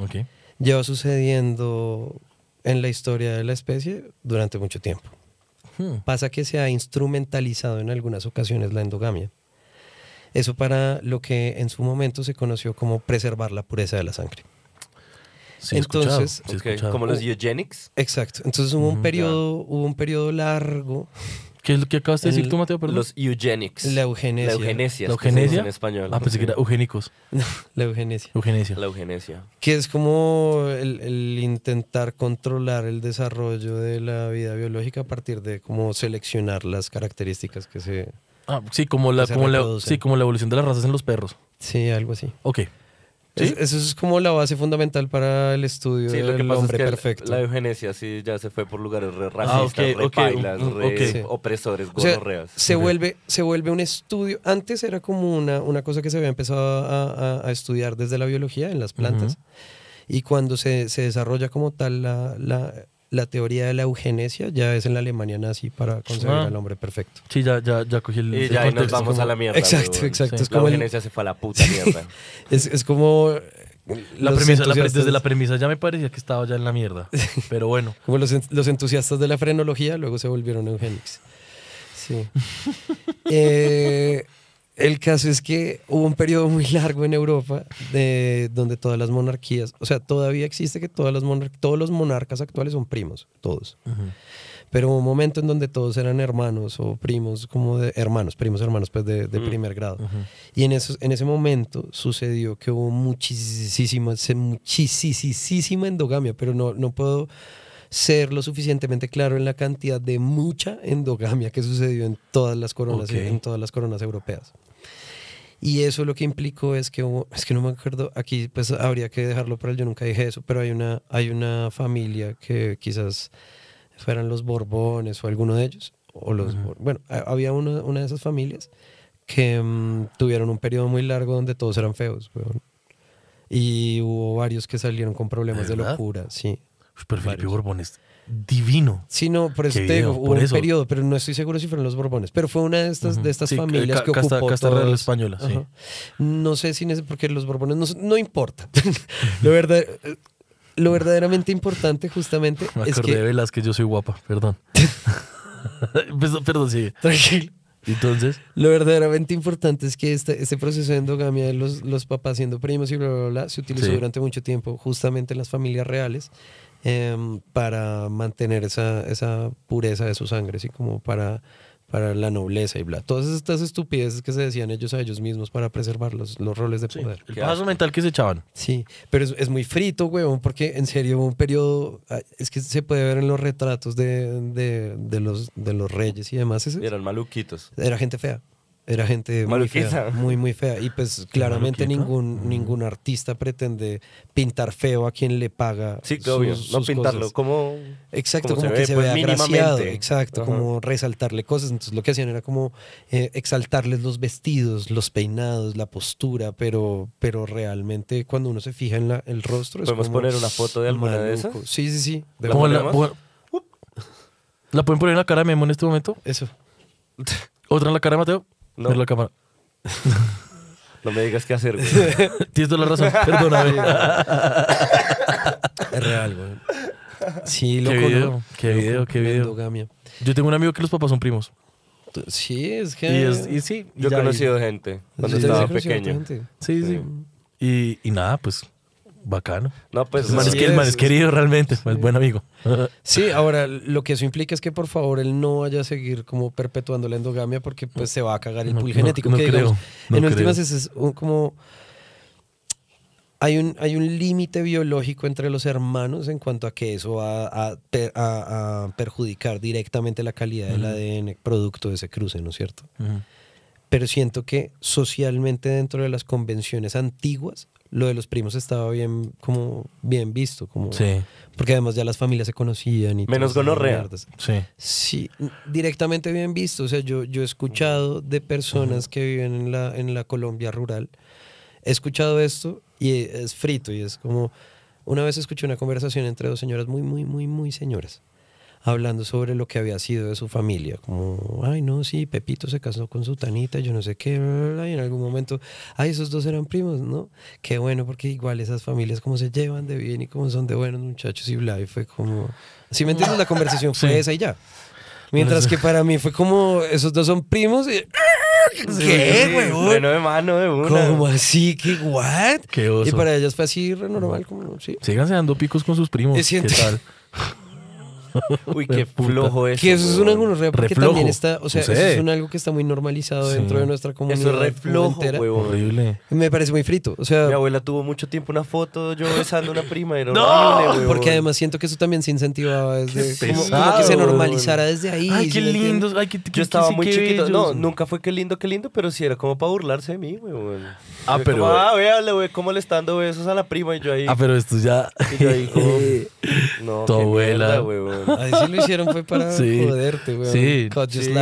Ok. Lleva sucediendo en la historia de la especie durante mucho tiempo. Hmm. Pasa que se ha instrumentalizado en algunas ocasiones la endogamia. Eso para lo que en su momento se conoció como preservar la pureza de la sangre. Sí, entonces, como los uh, eugenics. Exacto. Entonces hubo un mm, periodo, hubo un periodo largo. ¿Qué es lo que acabas de decir tú, Mateo? Perdón? Los eugenics. La eugenesia. La eugenesia. eugenesia. En español. Ah, pensé que era eugénicos. la eugenesia. eugenesia. La eugenesia. Que es como el, el, intentar controlar el desarrollo de la vida biológica a partir de como seleccionar las características que se, Ah, sí, como la, como como la evolución de las razas en los perros. Sí, algo así. Ok. eso es como la base fundamental para el estudio del hombre perfecto. La, eugenesia sí ya se fue por lugares re ah, racistas, re, re opresores, o sea, se, vuelve, se vuelve un estudio. Antes era como una, una cosa que se había empezado a, estudiar desde la biología en las plantas. Y cuando se, se, desarrolla como tal la la teoría de la eugenesia ya es en la Alemania nazi para conseguir el ah. al hombre perfecto. Sí, ya, ya, ya cogí el. Y ya nos vamos a la mierda. Exacto, exacto, es La como eugenesia se fue a la puta mierda. Es, como... premisa, desde la premisa ya me parecía que estaba ya en la mierda. Pero bueno, Como los, los entusiastas de la frenología luego se volvieron eugenics. Sí. Eh, el caso es que hubo un periodo muy largo en Europa donde todas las monarquías, o sea, todavía existe que todas las todos los monarcas actuales son primos, todos. Pero hubo un momento en donde todos eran hermanos o primos, como de hermanos, primos hermanos, pues de, primer grado. Y en, ese momento sucedió que hubo muchísima, endogamia, pero no, puedo ser lo suficientemente claro en la cantidad de mucha endogamia que sucedió en todas las coronas, en todas las coronas europeas. Y eso lo que implicó es que hubo, es que no me acuerdo, aquí pues habría que dejarlo para el yo nunca dije eso, pero hay una, hay una familia que quizás fueran los Borbones o alguno de ellos, o los, bueno, había una, de esas familias que mm, tuvieron un periodo muy largo donde todos eran feos, Y hubo varios que salieron con problemas de locura, sí. Pero Borbón divino. Sí, no, por eso un periodo, pero no estoy seguro si fueron los Borbones, pero fue una de estas, de estas familias que ocupó española, No sé si porque los Borbones no, no importa. lo, lo verdaderamente importante justamente es que... que yo soy guapa, perdón. Pues, perdón, sigue. Tranquilo. Entonces, Lo verdaderamente importante es que este, este proceso de endogamia de los, los papás siendo primos y bla, bla, bla, se utilizó durante mucho tiempo justamente en las familias reales Em, para mantener esa, esa, pureza de su sangre, así como para, para la nobleza y bla. Todas estas estupideces que se decían ellos a ellos mismos para preservar los, roles de poder. El paso mental que se echaban. Sí, pero es, muy frito, huevón, porque en serio un periodo, ah, es que se puede ver en los retratos de, los, de los reyes y demás. Eran maluquitos. Era gente fea. Era gente muy fea, muy, muy fea. Y pues claramente ningún, ningún artista pretende pintar feo a quien le paga. Sí, obvio. No pintarlo como. Exacto, como, que se pues vea agraciado. Exacto, como resaltarle cosas. Entonces lo que hacían era como eh, exaltarles los vestidos, los peinados, la postura, pero, pero realmente cuando uno se fija en la, el rostro. ¿Podemos poner una foto de alguna de esas? Sí, sí, sí. ¿La, ¿La, la, la pueden poner en la cara de Memo en este momento? Eso. ¿Otra en la cara de Mateo? No. la cámara. No me digas qué hacer, güey. Tienes toda la razón, perdóname. es real, güey. Sí, loco. Qué video, qué video, qué video. Yo tengo un amigo que los papás son primos. Sí, es que. Y, sí, yo he conocido gente cuando estaba pequeño. Sí, sí, sí. Y, y nada, pues bacano. No, pues. El es, el querido realmente, pues, buen amigo. Sí, ahora lo que eso implica es que por favor él no vaya a seguir como perpetuando la endogamia porque pues se va a cagar el pool genético. en últimas es como hay un, hay un límite biológico entre los hermanos en cuanto a que eso va a, perjudicar directamente la calidad del ADN producto de ese cruce, ¿no es cierto? Pero siento que socialmente dentro de las convenciones antiguas, lo de los primos estaba bien, como bien visto, como porque además ya las familias se conocían y menos gonorrea. Sí. sí, directamente bien visto. O sea, yo, yo he escuchado de personas que viven en la, en la Colombia rural, he escuchado esto y es frito y es como una vez escuché una conversación entre dos señoras muy, muy, muy, muy señoras hablando sobre lo que había sido de su familia, como, ay, no, sí, Pepito se casó con su tanita, yo no sé qué, y en algún momento, ay, esos dos eran primos, ¿no? Qué bueno, porque igual esas familias como se llevan de bien y como son de buenos muchachos y bla, y fue como, si me entiendes, la conversación fue esa y ya. Mientras que para mí fue como, esos dos son primos y... ¿Qué, güey? bueno, de mano, de una. ¿Cómo así? ¿Qué, what? Qué Y para ellas fue así, re normal, como, sí. Síganse dando picos con sus primos. ¿Qué tal? Uy, qué flojo eso. Que eso es una gonorrea porque también está, o sea, eso es un algo que está muy normalizado dentro de nuestra comunidad. Eso es re Horrible. Me parece muy frito. O Mi abuela tuvo mucho tiempo una foto yo besando a una prima. Era horrible, porque además siento que eso también se incentivaba desde como, que se normalizara desde ahí. Ay, qué lindo Ay, qué, qué- Yo estaba muy chiquito. No, nunca fue qué lindo, qué lindo, pero sí era como para burlarse de mí, huevón. Ah, pero. Como, ah, véale, güey, cómo le están dando besos a la prima y yo ahí. Ah, pero esto ya. Y yo ahí, como. no, tu abuela. Mierda, güey, güey. sí lo hicieron fue para joderte, güey. Sí. Caught you sí.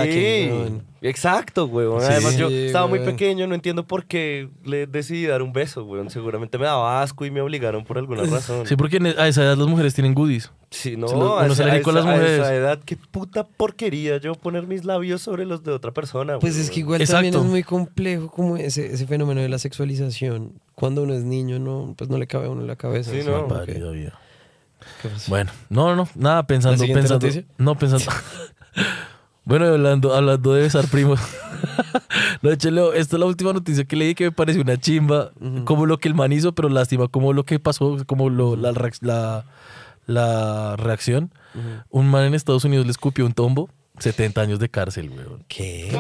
Exacto, güey. Además, yo estaba muy pequeño, no entiendo por qué le decidí dar un beso, güey. Seguramente me daba asco y me obligaron por alguna pues, razón. Sí, porque e- a esa edad las mujeres tienen goodies. Sí, no, a, esa, mujeres. edad, qué puta porquería yo poner mis labios sobre los de otra persona. Pues es que igual también es muy complejo como ese, fenómeno de la sexualización. Cuando uno es niño, no, pues no le cabe a uno en la cabeza. Sí, no. Bueno, no, no, nada pensando, pensando. No pensando. Bueno, hablando, hablando de besar primos. no, esta es la última noticia que leí que me pareció una chimba. Como lo que el man hizo, pero lástima, como lo que pasó, como la, la, la reacción. Un man en Estados Unidos le escupió un tombo. 70 años de cárcel, weón. ¿Qué?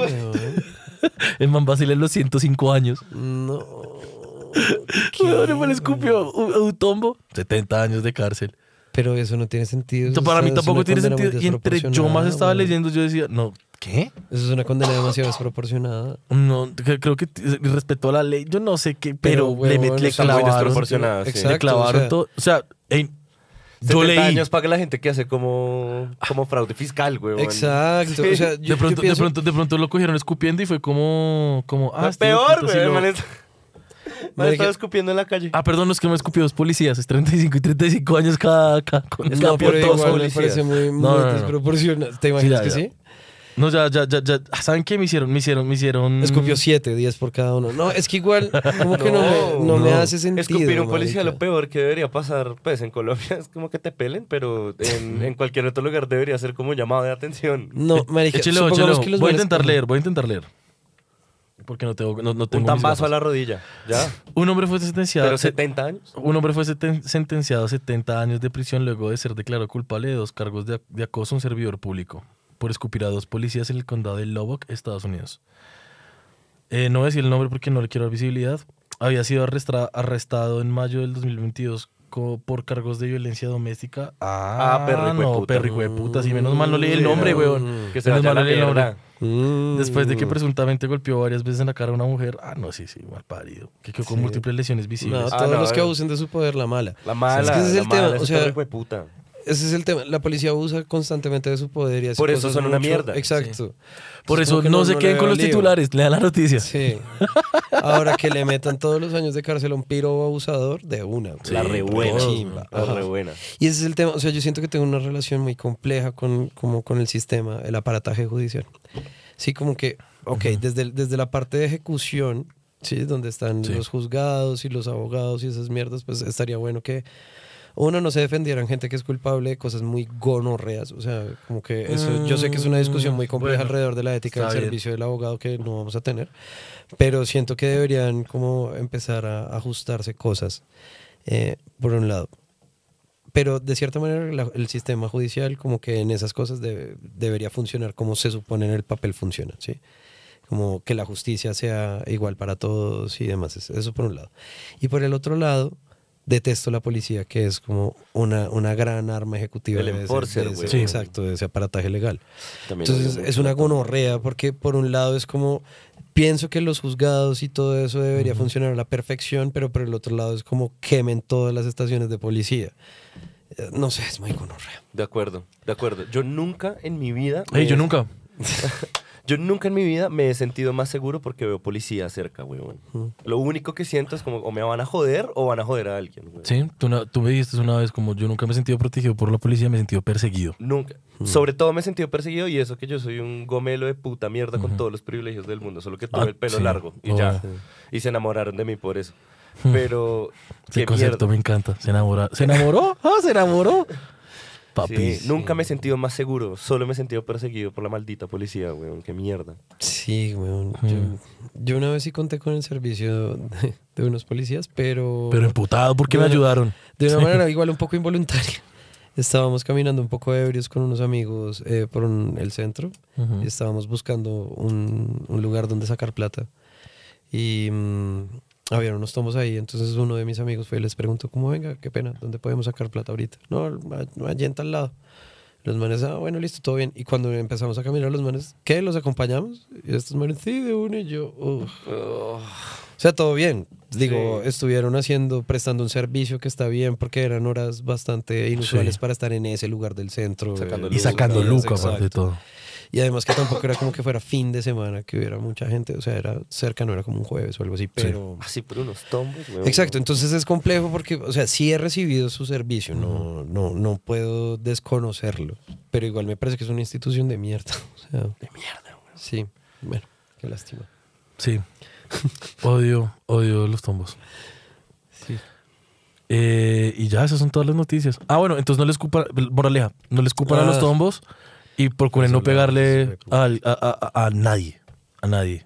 el man va a en los 105 años. No. ¿Qué? Weón, el escupió un tombo. 70 años de cárcel. Pero eso no tiene sentido. para mí tampoco tiene sentido. Y entre yo más estaba leyendo, yo decía, no, ¿qué? Eso es una condena demasiado desproporcionada. No, creo que respetó la ley, yo no sé qué, pero, le, clavaron. Desproporcionada, Le clavaron todo. O sea, yo leí. años paga la gente que hace como, como fraude fiscal, güey. Exacto. de, pronto, de, pronto, de pronto lo cogieron escupiendo y fue como. como ah, peor, güey. Me estaba escupiendo en la calle. Ah, perdón, es que me escupió dos policías. Es 35 y 35 años cada. es no, por dos policías. me parece muy, ¿Te imaginas que sí? No, ya, ya, ya, ya. Ah, ¿Saben qué me hicieron? Me hicieron, me hicieron. Escupió siete, diez por cada uno. No, es que igual, como que no, me, hace sentido. Escupir un policía lo peor que debería pasar, pues en Colombia es como que te pelen, pero en, cualquier otro lugar debería ser como llamado de atención. No, me échelo, Voy a intentar leer, voy a intentar leer. Porque no tengo. tengo un tambazo a la rodilla. Ya. Un hombre fue sentenciado. ¿Pero 70 años? Un hombre fue sentenciado a 70 años de prisión luego de ser declarado culpable de dos cargos de, acoso a un servidor público por escupir a dos policías en el condado de Lubbock, Estados Unidos. Eh, no voy a decir el nombre porque no le quiero dar visibilidad. Había sido arrestado en mayo del 2022 por cargos de violencia doméstica. Ah, perro no, de puta. Sí, menos mal no leí el mm. nombre, weón. Que se Después de que mm. presuntamente golpeó varias veces en la cara a una mujer. Ah, no, sí, sí, mal parido. Que quedó con múltiples lesiones visibles. Ah, no, todos los que eh. abusen de su poder, la mala. La mala. Es que ese es el tema. Ese es el tema. La policía abusa constantemente de su poder y Por eso son una mierda. Exacto. Por eso, no, se queden con los titulares, lea la noticia. Sí. Ahora que le metan todos los años de cárcel a un piro abusador, de una. la rebuena. La buena. Y ese es el tema. O sea, yo siento que tengo una relación muy compleja con, como con el sistema, el aparataje judicial. Sí, como que, ok, desde, desde la parte de ejecución, sí, donde están los juzgados y los abogados y esas mierdas, pues estaría bueno que uno, no se defendieran gente que es culpable de cosas muy gonorreas. O sea, como que eso, yo sé que es una discusión muy compleja alrededor de la ética del servicio del abogado que no vamos a tener, pero siento que deberían como empezar a ajustarse cosas, eh, por un lado. Pero de cierta manera el sistema judicial como que en esas cosas debería funcionar como se supone en el papel funciona, ¿sí? como que la justicia sea igual para todos y demás. Eso por un lado. Y por el otro lado, detesto la policía, que es como una, una gran arma ejecutiva. Exacto, de ese aparataje legal. Entonces es una gonorrea, porque por un lado es como, pienso que los juzgados y todo eso debería funcionar a la perfección, pero por el otro lado es como quemen todas las estaciones de policía. Eh, no sé, es muy gonorrea. De acuerdo, de acuerdo. Yo nunca en mi vida... Hey, yo nunca. Yo nunca en mi vida me he sentido más seguro porque veo policía cerca, güey, Lo único que siento es como o me van a joder o van a joder a alguien, güey. Sí, tú, me dijiste una vez como yo nunca me he sentido protegido por la policía, me he sentido perseguido. Nunca. Sobre todo me he sentido perseguido y eso que yo soy un gomelo de puta mierda con todos los privilegios del mundo, solo que tuve ah, el pelo largo y oh, ya. Y se enamoraron de mí por eso. Pero... qué concierto, mierda. me encanta. Se enamoró. ¿Se enamoró? Ah, ¿Se enamoró? Papi. Sí, nunca me he sentido más seguro. Solo me he sentido perseguido por la maldita policía, weón. Qué mierda. Sí, weón. Yo, una vez sí conté con el servicio de, unos policías, pero. Pero emputado, qué me ayudaron? De una manera igual un poco involuntaria. Estábamos caminando un poco ebrios con unos amigos eh, por el centro. y estábamos buscando un, lugar donde sacar plata. Y. Mm, había unos tomos ahí, entonces uno de mis amigos fue y les preguntó, ¿cómo venga? Qué pena, ¿dónde podemos sacar plata ahorita? No, allí en tal lado. Los manes, ah, bueno, listo, todo bien. Y cuando empezamos a caminar, los manes, ¿qué? ¿Los acompañamos? Y estos manes, sí, de uno. Y yo, o sea, todo bien. Digo, estuvieron haciendo, prestando un servicio que está bien porque eran horas bastante inusuales para estar en ese lugar del centro. y sacando lucas, aparte de todo. Y además que tampoco era como que fuera fin de semana, que hubiera mucha gente, o sea, era cerca, no era como un jueves o algo así, pero... Así por unos tombos. güey Exacto, entonces es complejo porque, o sea, sí he recibido su servicio, no, no, no puedo desconocerlo, pero igual me parece que es una institución de mierda. O sea, de mierda, Sí, bueno, qué lástima. Sí, odio, odio los tombos. Sí. Eh, y ya, esas son todas las noticias. Ah, bueno, entonces no les cupa, boraleja no les cupa a los ah. tombos y procuré no pegarle a, nadie. A nadie.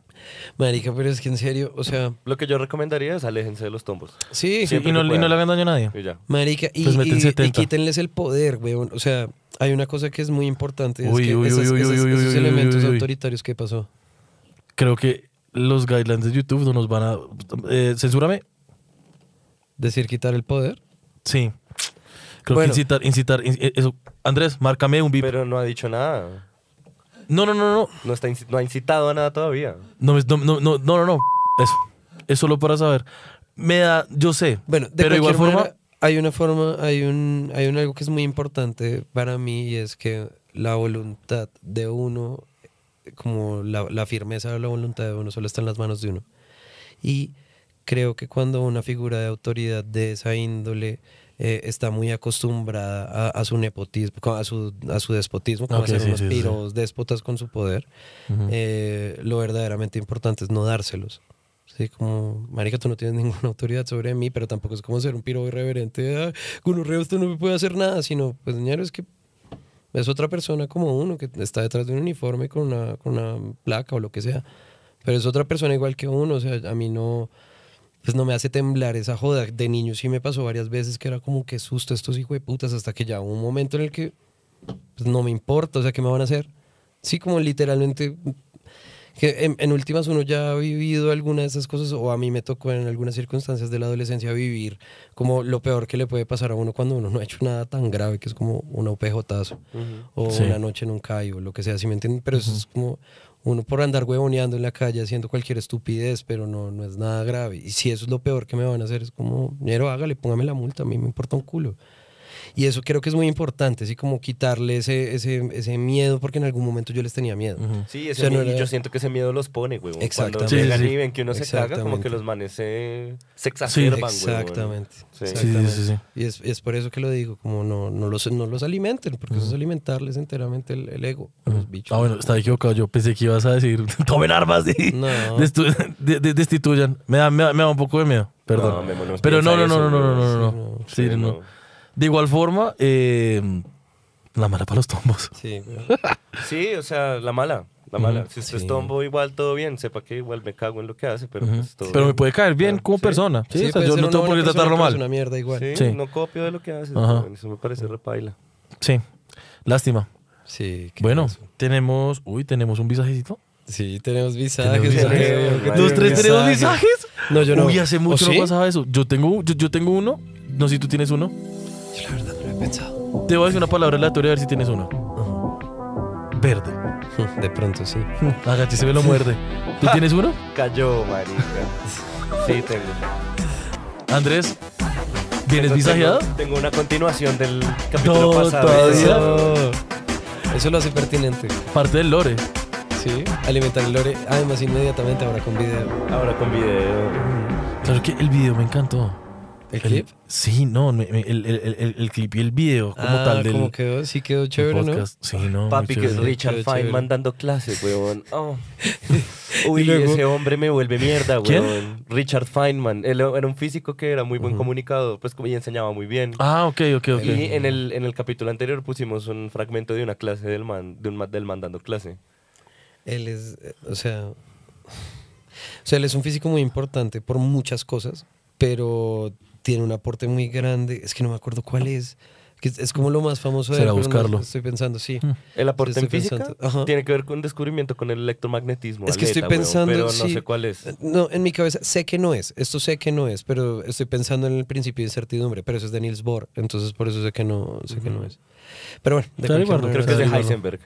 Marica, pero es que en serio, o sea. Lo que yo recomendaría es aléjense de los tombos. Sí, sí y, no, le hagan daño a nadie. Y Marica, y, pues quítenles el poder, weón. O sea, hay una cosa que es muy importante. Uy, es que uy, uy, esos elementos autoritarios que pasó. Creo que los guidelines de YouTube no nos van a. Eh, censúrame. ¿Decir quitar el poder? Sí. Creo que incitar, incitar, eh, eso Andrés, márcame un VIP. Pero no ha dicho nada. No, no, no, no. No, está no ha incitado a nada todavía. No, no, no, no, no, no. Eso. Es solo para saber. Me da, yo sé. Bueno, de pero igual forma. hay una forma, hay un, hay un algo que es muy importante para mí y es que la voluntad de uno, como la, la firmeza de la voluntad de uno, solo está en las manos de uno. Y creo que cuando una figura de autoridad de esa índole eh, está muy acostumbrada a, su nepotismo, a su, a su despotismo, como hacer unos piros déspotas con su poder. Eh, lo verdaderamente importante es no dárselos. Sí, como, marica, tú no tienes ninguna autoridad sobre mí, pero tampoco es como ser un piro irreverente. Ah, con un reo tú no me puede hacer nada, sino, pues, ñero, es que es otra persona como uno que está detrás de un uniforme con una, con una placa o lo que sea. Pero es otra persona igual que uno, o sea, a mí no pues no me hace temblar esa joda. De niño sí me pasó varias veces que era como que susto estos hijos de putas hasta que ya un momento en el que pues, no me importa, o sea, ¿qué me van a hacer? Sí, como literalmente, que en, últimas uno ya ha vivido alguna de esas cosas, o a mí me tocó en algunas circunstancias de la adolescencia vivir como lo peor que le puede pasar a uno cuando uno no ha hecho nada tan grave, que es como un aupejotazo, o una noche en un o lo que sea, si me entienden, pero eso es como uno por andar huevoneando en la calle haciendo cualquier estupidez, pero no, no es nada grave. Y si eso es lo peor que me van a hacer, es como, dinero, hágale, póngame la multa, a mí me importa un culo. Y eso creo que es muy importante, así como quitarle ese, ese, ese miedo, porque en algún momento yo les tenía miedo. Sí, eso no yo siento que ese miedo los pone, güey. Exactamente. Cuando sí, que uno se caga, como que los manes se, exacerban, sí. sí Exactamente. Y es, es, por eso que lo digo, como no, no, los, no los alimenten, porque eso es alimentarles enteramente el, ego los bichos. Ah, bueno, estaba equivocado. Yo pensé que ibas a decir, tomen armas y no. destituyan. Me da, me da, un poco de miedo. Perdón. pero no, no, no, no, no, no, no, sí, no. De igual forma, eh, la mala para los tombos. Sí. sí, o sea, la mala. La mala. si usted es tombo, igual todo bien. Sepa que igual me cago en lo que hace, pero pues Pero me puede caer bien como persona. Sí, sí yo no tengo por qué tratarlo mal. Es una mierda igual. Sí, no copio de lo que hace. Ajá. Eso me parece repaila. Sí. Lástima. Sí. Bueno, tenemos. Uy, tenemos un visajecito. Sí, tenemos visajes. ¿Tenemos tres tenemos visajes? No, yo no. Uy, hace mucho no pasaba eso. Yo tengo, yo tengo uno. No sé si tú tienes uno. La verdad lo he pensado. Te voy a decir una palabra aleatoria a ver si tienes una. Verde. De pronto sí. Agachi se ve lo muerde. ¿Tú tienes uno? Cayó, marica. Sí, tengo. Andrés, ¿vienes visageado? Tengo, una continuación del capítulo pasado. Eso lo hace pertinente. Parte del lore. Sí, alimentar el lore. Además, inmediatamente ahora con video. Ahora con video. Claro que el video me encantó. ¿El, clip? Sí, no, el, clip y el video como tal. Ah, del, quedó, sí quedó chévere, ¿no? Sí, no. Papi, que es Richard Feynman dando clases, weón. Oh. Uy, ese hombre me vuelve mierda, weón. Richard Feynman. Él era un físico que era muy buen comunicado pues y enseñaba muy bien. Ah, ok, ok, ok. Y en el, capítulo anterior pusimos un fragmento de una clase del man, de un del man dando clase. Él es, eh, o sea... O sea, él es un físico muy importante por muchas cosas, pero tiene un aporte muy grande. Es que no me acuerdo cuál ah. es. Es como lo más famoso de Será buscarlo. estoy pensando, sí. Ah. El aporte en física tiene que ver con un descubrimiento, con el electromagnetismo. Es que estoy pensando. pero no sé cuál es. Eh, no, en mi cabeza sé que no es. Esto sé que no es, pero estoy pensando en el principio de incertidumbre. Pero eso es de Niels Bohr. Entonces por eso sé que no, sé que no es. Pero bueno, de creo que es de Heisenberg.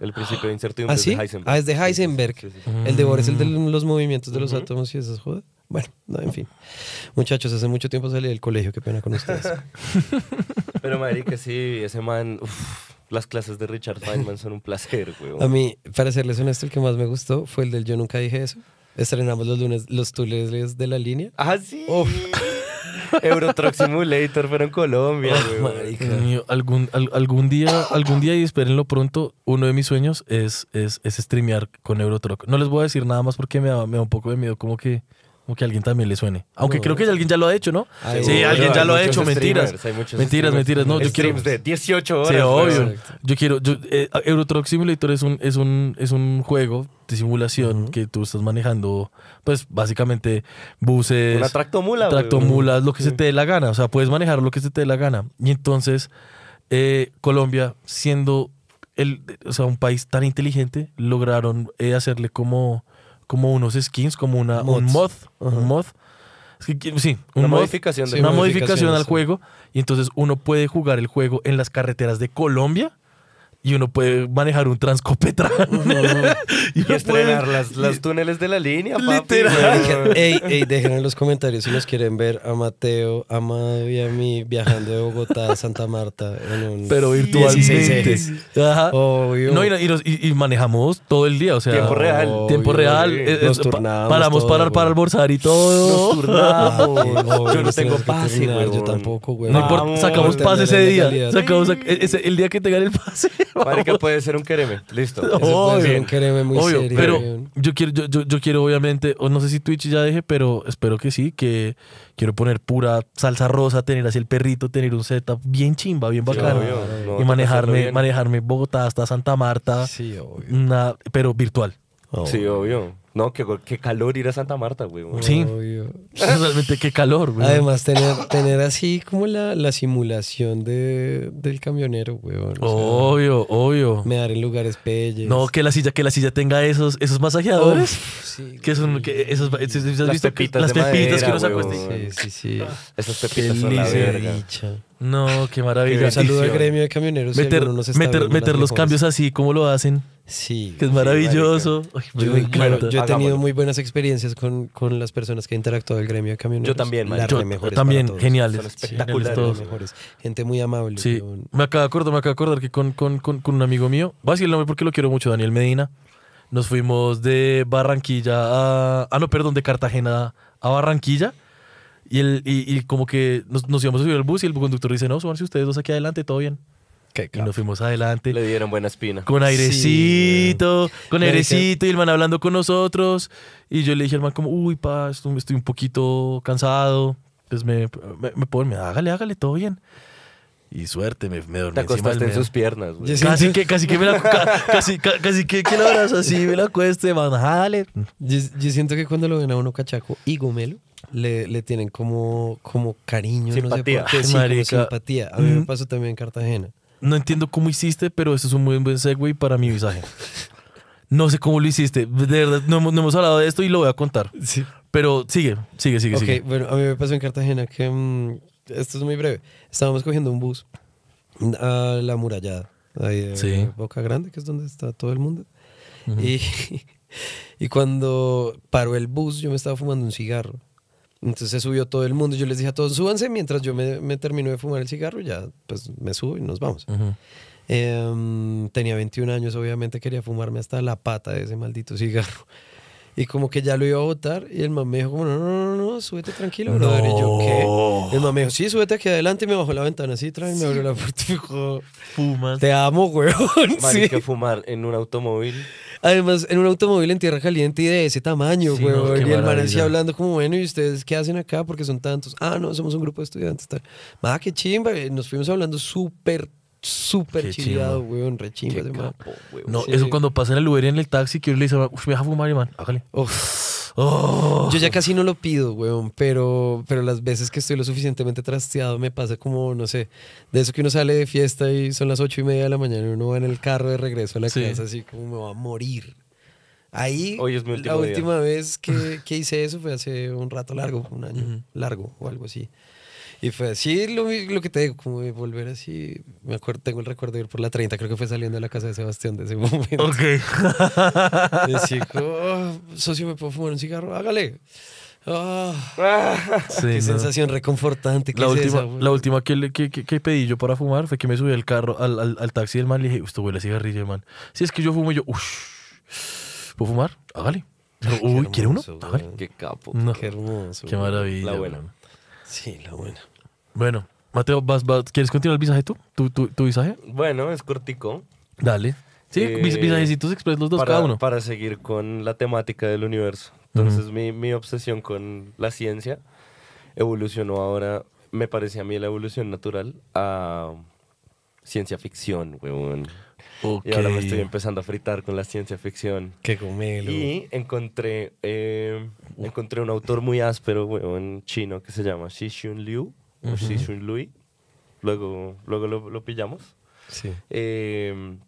El principio de incertidumbre de Heisenberg. Ah, es de Heisenberg. El de Bohr es el de mm. los movimientos de los átomos y esas jodas. Bueno, en fin. Muchachos, hace mucho tiempo salí del colegio, qué pena con ustedes. Pero que sí, ese man, las clases de Richard Feynman son un placer, güey. A mí, para serles honesto, el que más me gustó fue el del Yo Nunca Dije Eso. Estrenamos los lunes los tules de la línea. ¡Ah, sí! Eurotruck Simulator, pero en Colombia, oh, algún, algún día, algún día, y espérenlo pronto, uno de mis sueños es, es, es streamear con Eurotruck. No les voy a decir nada más porque me da un poco de miedo, como que como que a alguien también le suene. Aunque creo que alguien ya lo ha hecho, ¿no? sí, alguien ya lo ha hecho. Mentiras. Mentiras, mentiras. No, yo quiero. de 18 horas. Sí, obvio. Yo quiero. Yo, eh, Eurotruck Simulator es un, es, un, juego de simulación que tú estás manejando, pues básicamente buses. Una tractomula. Tractomulas, lo que se te dé la gana. O sea, puedes manejar lo que se te dé la gana. Y entonces, eh, Colombia, siendo el, sea, un país tan inteligente, lograron eh, hacerle como como unos skins, como una, un mod. Un mod. sí, una modificación, una modificación, al juego. Y entonces uno puede jugar el juego en las carreteras de Colombia y uno puede manejar un transcopetra. y, estrenar las, túneles de la línea, papi. Literal. Ey, ey, dejen en los comentarios si nos quieren ver a Mateo, a Mavi, y a mí viajando de Bogotá a Santa Marta. Pero virtualmente. No, y, manejamos todo el día, o sea. Tiempo real. tiempo real. Eh, eh, paramos para, almorzar y todo. yo no tengo pase, Yo tampoco, güey. sacamos pase ese día. Sacamos, e-, el día que tengan el pase que puede ser un quereme, listo. Eso un quereme muy serio. Pero yo quiero, yo, yo, quiero obviamente, o no sé si Twitch ya dejé pero espero que sí, que quiero poner pura salsa rosa, tener así el perrito, tener un setup bien chimba, bien bacano. y manejarme, manejarme Bogotá hasta Santa Marta, Sí, obvio. pero virtual. Sí, obvio. No, qué, qué calor ir a Santa Marta, güey. Sí. Obvio. Realmente qué calor, güey. Además, tener, tener así como la, la simulación de, del camionero, güey. obvio, obvio. Me dar en lugares pelles. No, que la silla, que la silla tenga esos, esos masajeadores. sí, que son, que esos, las pepitas, las pepitas que nos acuesten. Sí, sí, sí. esas pepitas son la verga. Dicha. No, qué maravilloso Un saludo al gremio de camioneros. Meter, los cambios así como lo hacen. Sí. Que es maravilloso. yo, he tenido muy buenas experiencias con, las personas que he interactuado el gremio de camioneros. Yo también, man. Yo, también, geniales. espectaculares. todos. Gente muy amable. Sí. Me acabo de acordar, me acordar que con, un amigo mío, voy a decir el nombre porque lo quiero mucho, Daniel Medina. Nos fuimos de Barranquilla a. Ah, no, perdón, de Cartagena a Barranquilla y, el, y, y como que nos, íbamos a subir al bus y el conductor dice, no, si ustedes dos aquí adelante, todo bien. y nos fuimos adelante. Le dieron buena espina. Con airecito, con airecito y el man hablando con nosotros. Y yo le dije al man como, uy, pa, estoy un poquito cansado. Pues me, me, me, hágale, hágale, todo bien. Y suerte, me, me dormí Te acostaste en sus piernas, Casi que, casi que me la... casi, casi que, que la abrazo así, me la cueste man, hágale. Yo, yo siento que cuando lo ven a uno cachaco y gomelo, le, tienen como, como cariño, simpatía. no A mí me pasó también en Cartagena. No entiendo cómo hiciste, pero eso es un muy buen segue para mi visaje. No sé cómo lo hiciste. De verdad, no, hemos, hablado de esto y lo voy a contar. Pero sigue, sigue, sigue, Bueno, a mí me pasó en Cartagena que... Mm, esto es muy breve. Estábamos cogiendo un bus a la murallada. Boca Grande, que es donde está todo el mundo. y, y cuando paró el bus, yo me estaba fumando un cigarro. Entonces subió todo el mundo. Yo les dije a todos, súbanse mientras yo me, termino de fumar el cigarro. Ya, pues me subo y nos vamos. Em, tenía 21 años, obviamente quería fumarme hasta la pata de ese maldito cigarro. Y como que ya lo iba a votar. Y el mamá me dijo, no, no, no, no, súbete tranquilo, no. Y yo, ¿qué? El mamá me dijo, sí, súbete aquí adelante. Y me bajó la ventana así, trae, sí. me abrió la puerta y me dijo, Fumas. Te amo, weón. Marica, que fumar en un automóvil. Además, en un automóvil en tierra caliente y de ese tamaño, y el man así hablando como, bueno, ¿y ustedes qué hacen acá? Porque son tantos. Ah, no, somos un grupo de estudiantes. Tal. Ma, qué chimba. Eh, nos fuimos hablando súper súper chillado, weón, re chimba. Capo, No, eso cuando pasa en el Uber en el taxi, que yo le dice, uff, me deja fumar, y man, Oh. Yo ya casi no lo pido, weón, pero, pero las veces que estoy lo suficientemente trasteado me pasa como, no sé, de eso que uno sale de fiesta y son las ocho y media de la mañana y uno va en el carro de regreso a la casa así como me va a morir. Ahí, la última vez que, que, hice eso fue hace un rato largo, un año largo o algo así. Y fue así lo, lo, que te digo, como de volver así. Me acuerdo, tengo el recuerdo de ir por la 30, creo que fue saliendo de la casa de Sebastián de ese momento. Ok. y oh, socio, ¿me puedo fumar un cigarro? Hágale. Ah, qué sensación reconfortante. la, última, la última que, pedí yo para fumar fue que me subí al carro, al, al, taxi del man. Le dije, usted huele a cigarrillo, man. Si es que yo fumo, yo, uff, ¿puedo fumar? Hágale. uy, ¿quiere uno? Hágale. Qué capo. Qué hermoso. Qué maravilla. La abuela. Sí, la buena. Bueno, Mateo, ¿quieres continuar el visaje tú? ¿Tu, tu, visaje? Bueno, es cortico. Dale. Sí, eh, visajecitos express los dos cada uno. Para seguir con la temática del universo. Entonces, mi, mi obsesión con la ciencia evolucionó ahora, me parece a mí la evolución natural, a ciencia ficción, weón. Y ahora me estoy empezando a fritar con la ciencia ficción. Qué gomelo. Y encontré, eh, uh. encontré un autor muy áspero, weón, chino, que se llama Xun Liu, o Lui. Luego, luego lo, pillamos. Sí. Em,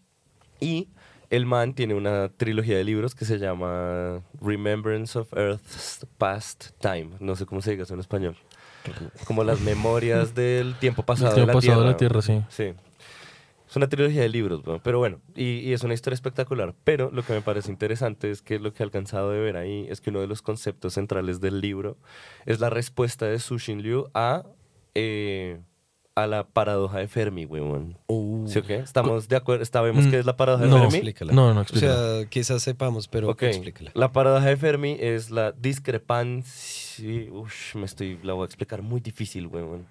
y el man tiene una trilogía de libros que se llama Remembrance of Earth's Past Time. No sé cómo se diga eso en español. Como las memorias del tiempo pasado, el tiempo pasado de la Tierra. sí. Sí, es una trilogía de libros, pero bueno, y, es una historia espectacular. Pero lo que me parece interesante es que lo que he alcanzado de ver ahí es que uno de los conceptos centrales del libro es la respuesta de Sushin Liu a, eh, a la paradoja de Fermi, weón. Uh. ¿Sí o qué? ¿Estamos de acuerdo? ¿Sabemos mm. qué es la paradoja de Fermi? No, no, explícala. O sea, quizás sepamos, pero explícala. La paradoja de Fermi es la discrepancia... Uf, me estoy... La voy a explicar muy difícil, weón.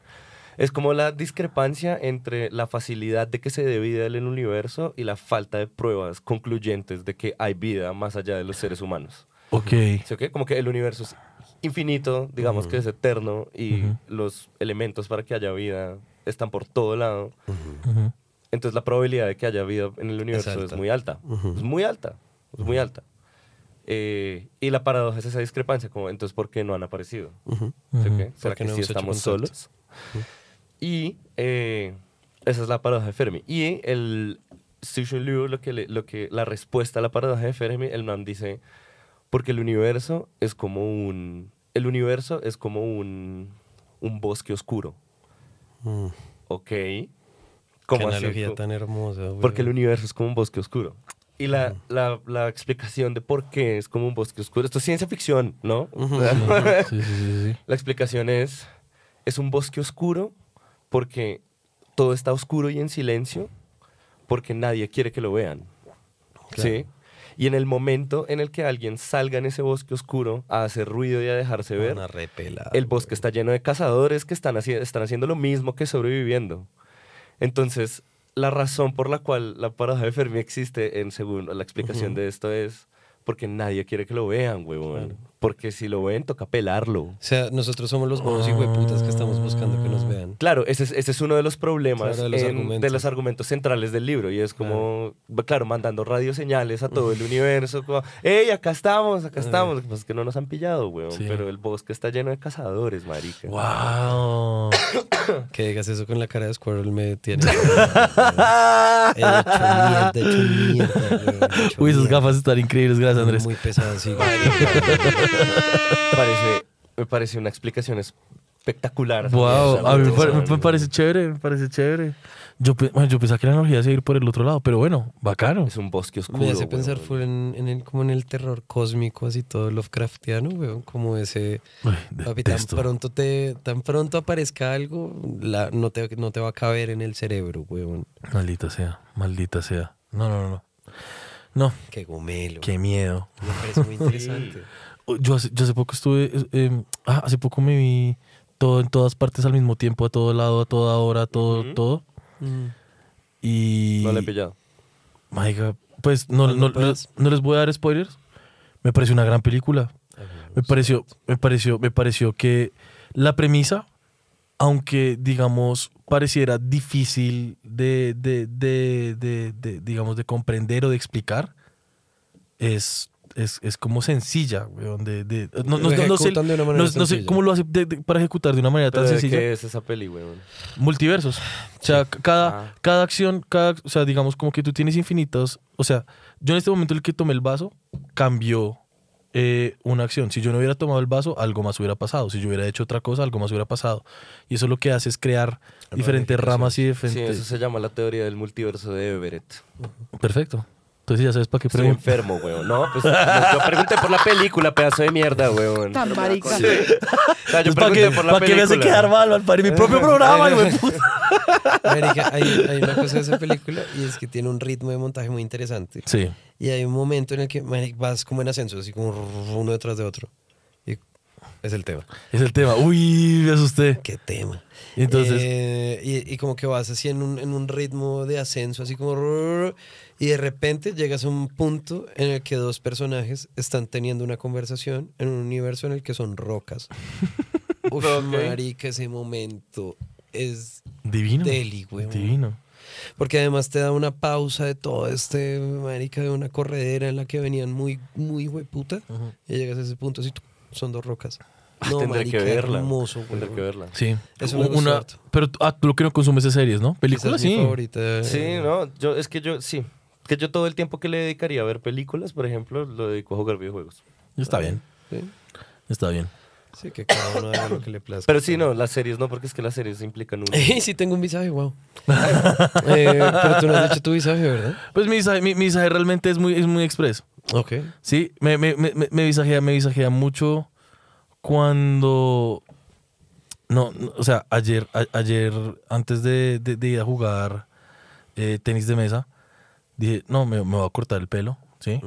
Es como la discrepancia entre la facilidad de que se dé vida en el universo y la falta de pruebas concluyentes de que hay vida más allá de los seres humanos. Ok. ¿Sí, Como que el universo es infinito, digamos que es eterno, y los elementos para que haya vida están por todo lado. Entonces la probabilidad de que haya vida en el universo es, muy alta. Es muy alta. Es muy alta. Eh, y la paradoja es esa discrepancia, como entonces, ¿por qué no han aparecido? ¿Sí, okay? ¿Será que no estamos solos? Y eh, esa es la paradoja de Fermi. Y el Liu, lo que, lo que, la respuesta a la paradoja de Fermi, el man dice, porque el universo es como un, el universo es como un, un bosque oscuro. Mm. Ok. Como analogía tan hermosa. Porque el universo es como un bosque oscuro. Y la, la, explicación de por qué es como un bosque oscuro, esto es ciencia ficción, ¿no? sí, sí, sí, la explicación es, es un bosque oscuro porque todo está oscuro y en silencio, porque nadie quiere que lo vean. ¿Sí? Y en el momento en el que alguien salga en ese bosque oscuro a hacer ruido y a dejarse ver, el bosque está lleno de cazadores que están, haciendo lo mismo que sobreviviendo. Entonces, la razón por la cual la parada de Fermi existe, en según la explicación de esto, es porque nadie quiere que lo vean, huevón. Porque si lo ven, toca pelarlo. O sea, nosotros somos los buenos putas que estamos buscando que nos vean. Claro, ese es, uno de los problemas de, los argumentos centrales del libro. Y es como, claro, mandando mandando señales a todo el universo. Como, ¡Ey, acá estamos, acá estamos! Pues que no nos han pillado, weón. Pero el bosque está lleno de cazadores, marica. ¡Wow! que digas eso con la cara de Squirrel me tiene... mierda, mierda, Uy, sus gafas están increíbles. Gracias, Andrés. Muy pesadas, sí. parece, me parece una explicación espectacular. Wow, me, parece chévere, me parece chévere. Yo, yo pensaba que la energía se ir por el otro lado, pero bueno, bacano. Es un bosque oscuro. Me hace pensar fue en, en, el, como en el terror cósmico, así todo Lovecraftiano, weón, como ese... tan pronto, te, tan pronto aparezca algo, la, no, te, no te va a caber en el cerebro, weón. Maldita sea, maldita sea. No, no, no. No. Qué gomelo. Qué miedo. Me parece muy interesante. yo hace, poco estuve, em, ah, hace poco me vi todo en todas partes al mismo tiempo, a todo lado, a toda hora, todo, todo. Mm. Y... No le he pillado. My Pues no, no, les, voy a dar spoilers. Me pareció una gran película. Me pareció, me pareció, me pareció que la premisa, aunque digamos pareciera difícil de, de, de digamos de comprender o de explicar, es es, es como sencilla, weón. De, de, eh, no, no, no, sé, no, sé, cómo lo hace para ejecutar de una manera tan sencilla. ¿Qué es esa peli, weón? Multiversos. O sea, cada, ah. cada acción, cada, o sea, digamos como que tú tienes infinitos. O sea, yo en este momento el que tomé el vaso cambió eh, una acción. Si yo no hubiera tomado el vaso, algo más hubiera pasado. Si yo hubiera hecho otra cosa, algo más hubiera pasado. Y eso lo que hace es crear diferentes ramas y diferentes. Sí, eso se llama la teoría del multiverso de Everett. Perfecto. Entonces ya sabes para qué pregunto. Estoy enfermo, weón. No, pues yo pregunté por la película, pedazo de mierda, weón. Tan marica. yo pues, ¿Para pregunté qué, por la me hace quedar mal, mi propio programa, eh. güey? hay, una cosa de esa película y es que tiene un ritmo de montaje muy interesante. Sí. Y hay un momento en el que vas como en ascenso, así como uno detrás de otro. Es el tema. Es el tema. Uy, me asusté. Qué tema. Entonces. Eh, y, como que vas así en un, ritmo de ascenso, así como. Y de repente llegas a un punto en el que dos personajes están teniendo una conversación en un universo en el que son rocas. Uy, marica, ese momento es. Divino. Divino. Porque además te da una pausa de todo este, marica, de una corredera en la que venían muy, muy hueputa. Y llegas a ese punto así, son dos rocas. No, tendré que verla. Hermoso, Tendré que verla. Sí. es una, pero tú ah, lo que no consumes es series, ¿no? Películas, es sí. favorita. Sí, no, yo es que yo sí, que yo todo el tiempo que le dedicaría a ver películas, por ejemplo, lo dedico a jugar videojuegos. Está bien. Sí. Está bien. Sí, que cada uno haga lo que le plazca. Pero sí, no, las series no, porque es que las series implican un... sí, tengo un visaje, wow. Eh, pero tú no has hecho tu visaje, ¿verdad? Pues mi visaje, mi, realmente es muy, es muy expreso. Ok. Sí, me, me, me, me visajea, me visajea mucho cuando. No, o sea, ayer, ayer antes de, ir a jugar eh, tenis de mesa, dije, no, me, me, voy a cortar el pelo, ¿sí?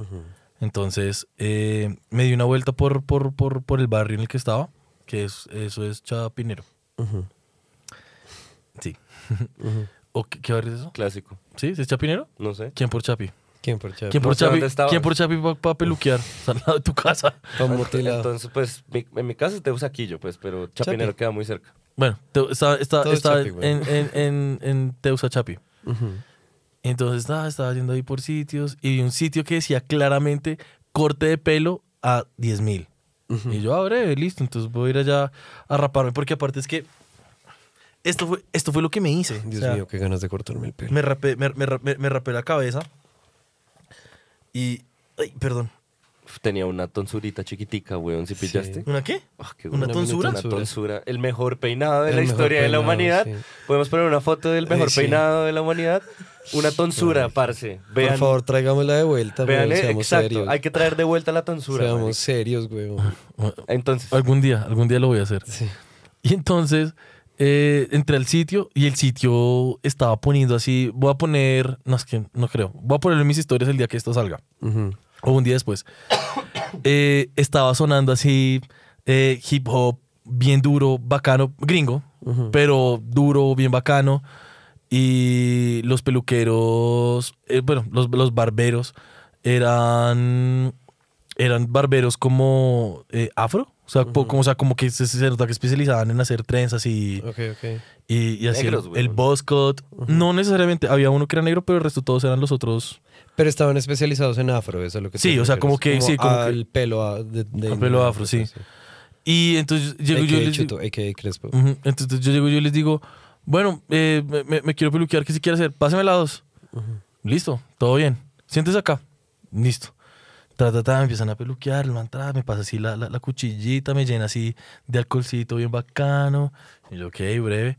Entonces, eh, me di una vuelta por, por, por, por, el barrio en el que estaba, que es, eso es Chapinero. Sí. ¿O qué, qué, barrio es eso? Clásico. ¿Sí? ¿Es Chapinero? No sé. ¿Quién por Chapi? ¿Quién por Chapi? ¿Quién por, ¿quién por Chapi va a peluquear? al lado de tu casa. Entonces, pues, en mi casa te usa yo, pues, pero Chapinero queda muy cerca. Bueno, te, está, está, está en, en, en, Teusa Chapi. Entonces estaba, estaba yendo ahí por sitios y vi un sitio que decía claramente corte de pelo a 10 mil. Y yo, abre, ah, listo, entonces voy a ir allá a raparme, porque aparte es que esto fue, esto fue lo que me hice. Dios mío, qué ganas de cortarme el pelo. Me me rapé la cabeza y. Ay, perdón. Tenía una tonsurita chiquitica, weón, si pillaste. ¿Una qué? Ah, ¿Una, tonsura? Una tonsura. El mejor peinado de la historia de la humanidad. Podemos poner una foto del mejor peinado de la humanidad. Una tonsura, parce. Por favor, tráigamela de vuelta, vean, eh, exacto. Hay que traer de vuelta la tonsura. Seamos serios, weón. Entonces, Algún día, algún día lo voy a hacer. Y entonces, eh, entre el sitio y el sitio estaba poniendo así, voy a poner, no es que no creo, voy a ponerlo en mis historias el día que esto salga, o un día después. Eh, estaba sonando así eh, hip hop, bien duro, bacano, gringo, pero duro, bien bacano. Y los peluqueros, bueno, los, los, barberos eran, eran barberos como afro o sea, como, o sea, como que se, nota que especializaban en hacer trenzas y, Ok, okay. y, así el, el boscot. No necesariamente, había uno que era negro, pero el resto todos eran los otros. Pero estaban especializados en afro, eso es lo que Sí, o sea, como que... el pelo pelo afro, sí. Y entonces llego yo... Les digo, yo les digo, bueno, eh, me, quiero peluquear, ¿qué se quiere hacer? Pásenme la dos. Listo, todo bien. ¿Sientes acá. Listo me empiezan a peluquear, el man me pasa así la, la, cuchillita, me llena así de alcoholcito bien bacano. Y yo, ok, breve.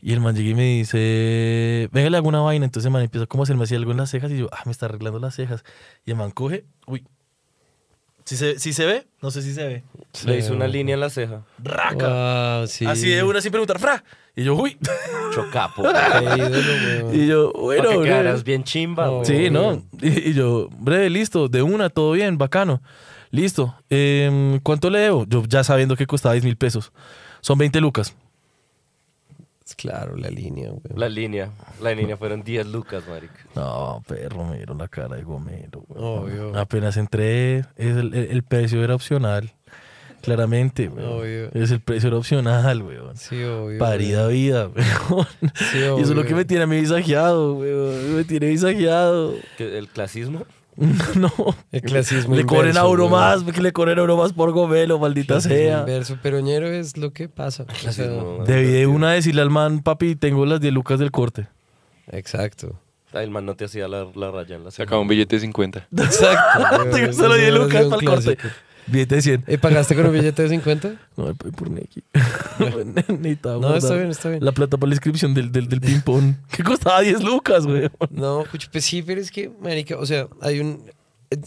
Y el man llega y me dice, venga, le hago una vaina. Entonces el man empieza como a hacerme así algo en las cejas y yo, ah, me está arreglando las cejas. Y el man coge, uy, si se, ve? No sé si se ve. Le hizo una línea en la ceja. ¡Raca! Así de una sin preguntar, ¡fra! Y yo, ¡uy! Chocapo. y yo, bueno, que bien chimba. sí, ¿no? Y, yo, breve, listo, de una, todo bien, bacano. Listo. Em, ¿Cuánto le debo? Yo ya sabiendo que costaba 10 mil pesos. Son 20 lucas. Claro, la línea, güey. La línea. La línea fueron 10 lucas, marica. No, perro, me dieron la cara de gomero, güey. Obvio. Apenas entré, el, el, precio era opcional. Claramente, güey. Obvio. Es el precio era opcional, güey. Sí, obvio. Parida vida, güey. Sí, obvio. Y eso es lo que me tiene a mí visajeado, güey. Me tiene visajeado. ¿El clasismo? No. Le corren a uno más, que le corren a uno más por gobelo maldita sea. Inverso, peroñero es lo que pasa. Debí de una decirle al man, papi, tengo las 10 lucas del corte. Exacto. el man no te hacía la, raya se la un billete de 50. Exacto. Tengo solo 10 lucas para el corte. Billete de 100. ¿Y pagaste con un billete de 50? No, por Neki. no, no está bien, está bien. La plata para la inscripción del, del, del ping-pong. que costaba 10 lucas, güey. No, pues sí, pero es que, marica, o sea, hay un...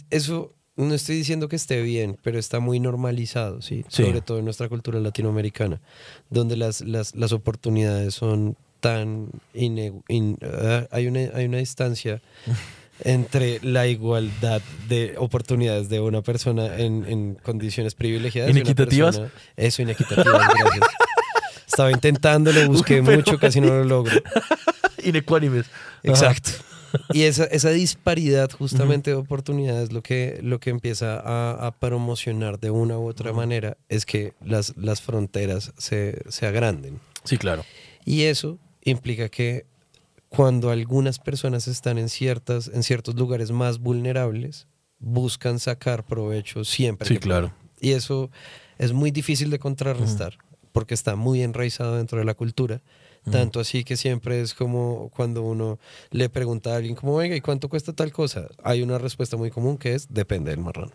Eso no estoy diciendo que esté bien, pero está muy normalizado, ¿sí? Sobre todo en nuestra cultura latinoamericana, donde las, las, las oportunidades son tan... Ah, hay, hay una distancia entre la igualdad de oportunidades de una persona en, condiciones privilegiadas. ¿Inequitativas? eso, inequitativas, Estaba intentando, lo busqué mucho, casi no lo logro. inequánimes Exacto. Y esa, esa, disparidad justamente de oportunidades lo que, lo que empieza a, promocionar de una u otra manera es que las, las fronteras se, se agranden. Sí, claro. Y eso implica que cuando algunas personas están en, ciertas, en ciertos lugares más vulnerables, buscan sacar provecho siempre. Sí, claro. Y eso es muy difícil de contrarrestar, porque está muy enraizado dentro de la cultura. Tanto así que siempre es como cuando uno le pregunta a alguien como, venga ¿y cuánto cuesta tal cosa? Hay una respuesta muy común que es, depende del marrón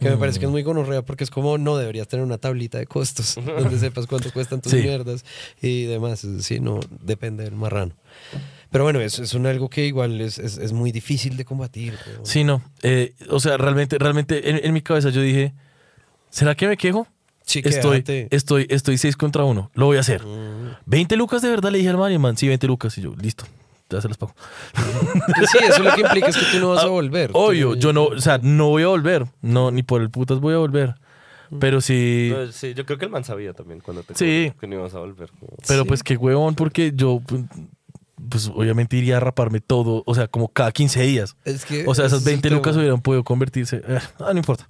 que me parece que es mm. muy gonorrea porque es como no deberías tener una tablita de costos donde sepas cuánto cuestan tus mierdas y demás. Sí, no, depende del marrano. Pero bueno, es, es un algo que igual es, es, es muy difícil de combatir. Sí, no. Eh, o sea, realmente, realmente en, mi cabeza yo dije, ¿será que me quejo? Sí, estoy, estoy, estoy 6 contra 1. Lo voy a hacer. 20 mm. lucas de verdad le dije al man, sí, 20 lucas. Y yo, listo, ya se los pago. Sí, eso lo que implica es que tú no vas a ah, volver. Obvio, yo no, o sea, no voy a volver. No, ni por el putas voy a volver. Mm. Pero sí. sí, yo creo que el man sabía también cuando te sí. que no ibas a volver. Pero pues qué huevón, porque yo pues, pues obviamente iría a raparme todo, o sea, como cada 15 días. Es que o sea, esas 20 lucas hubieran podido convertirse. Eh, ah, no importa.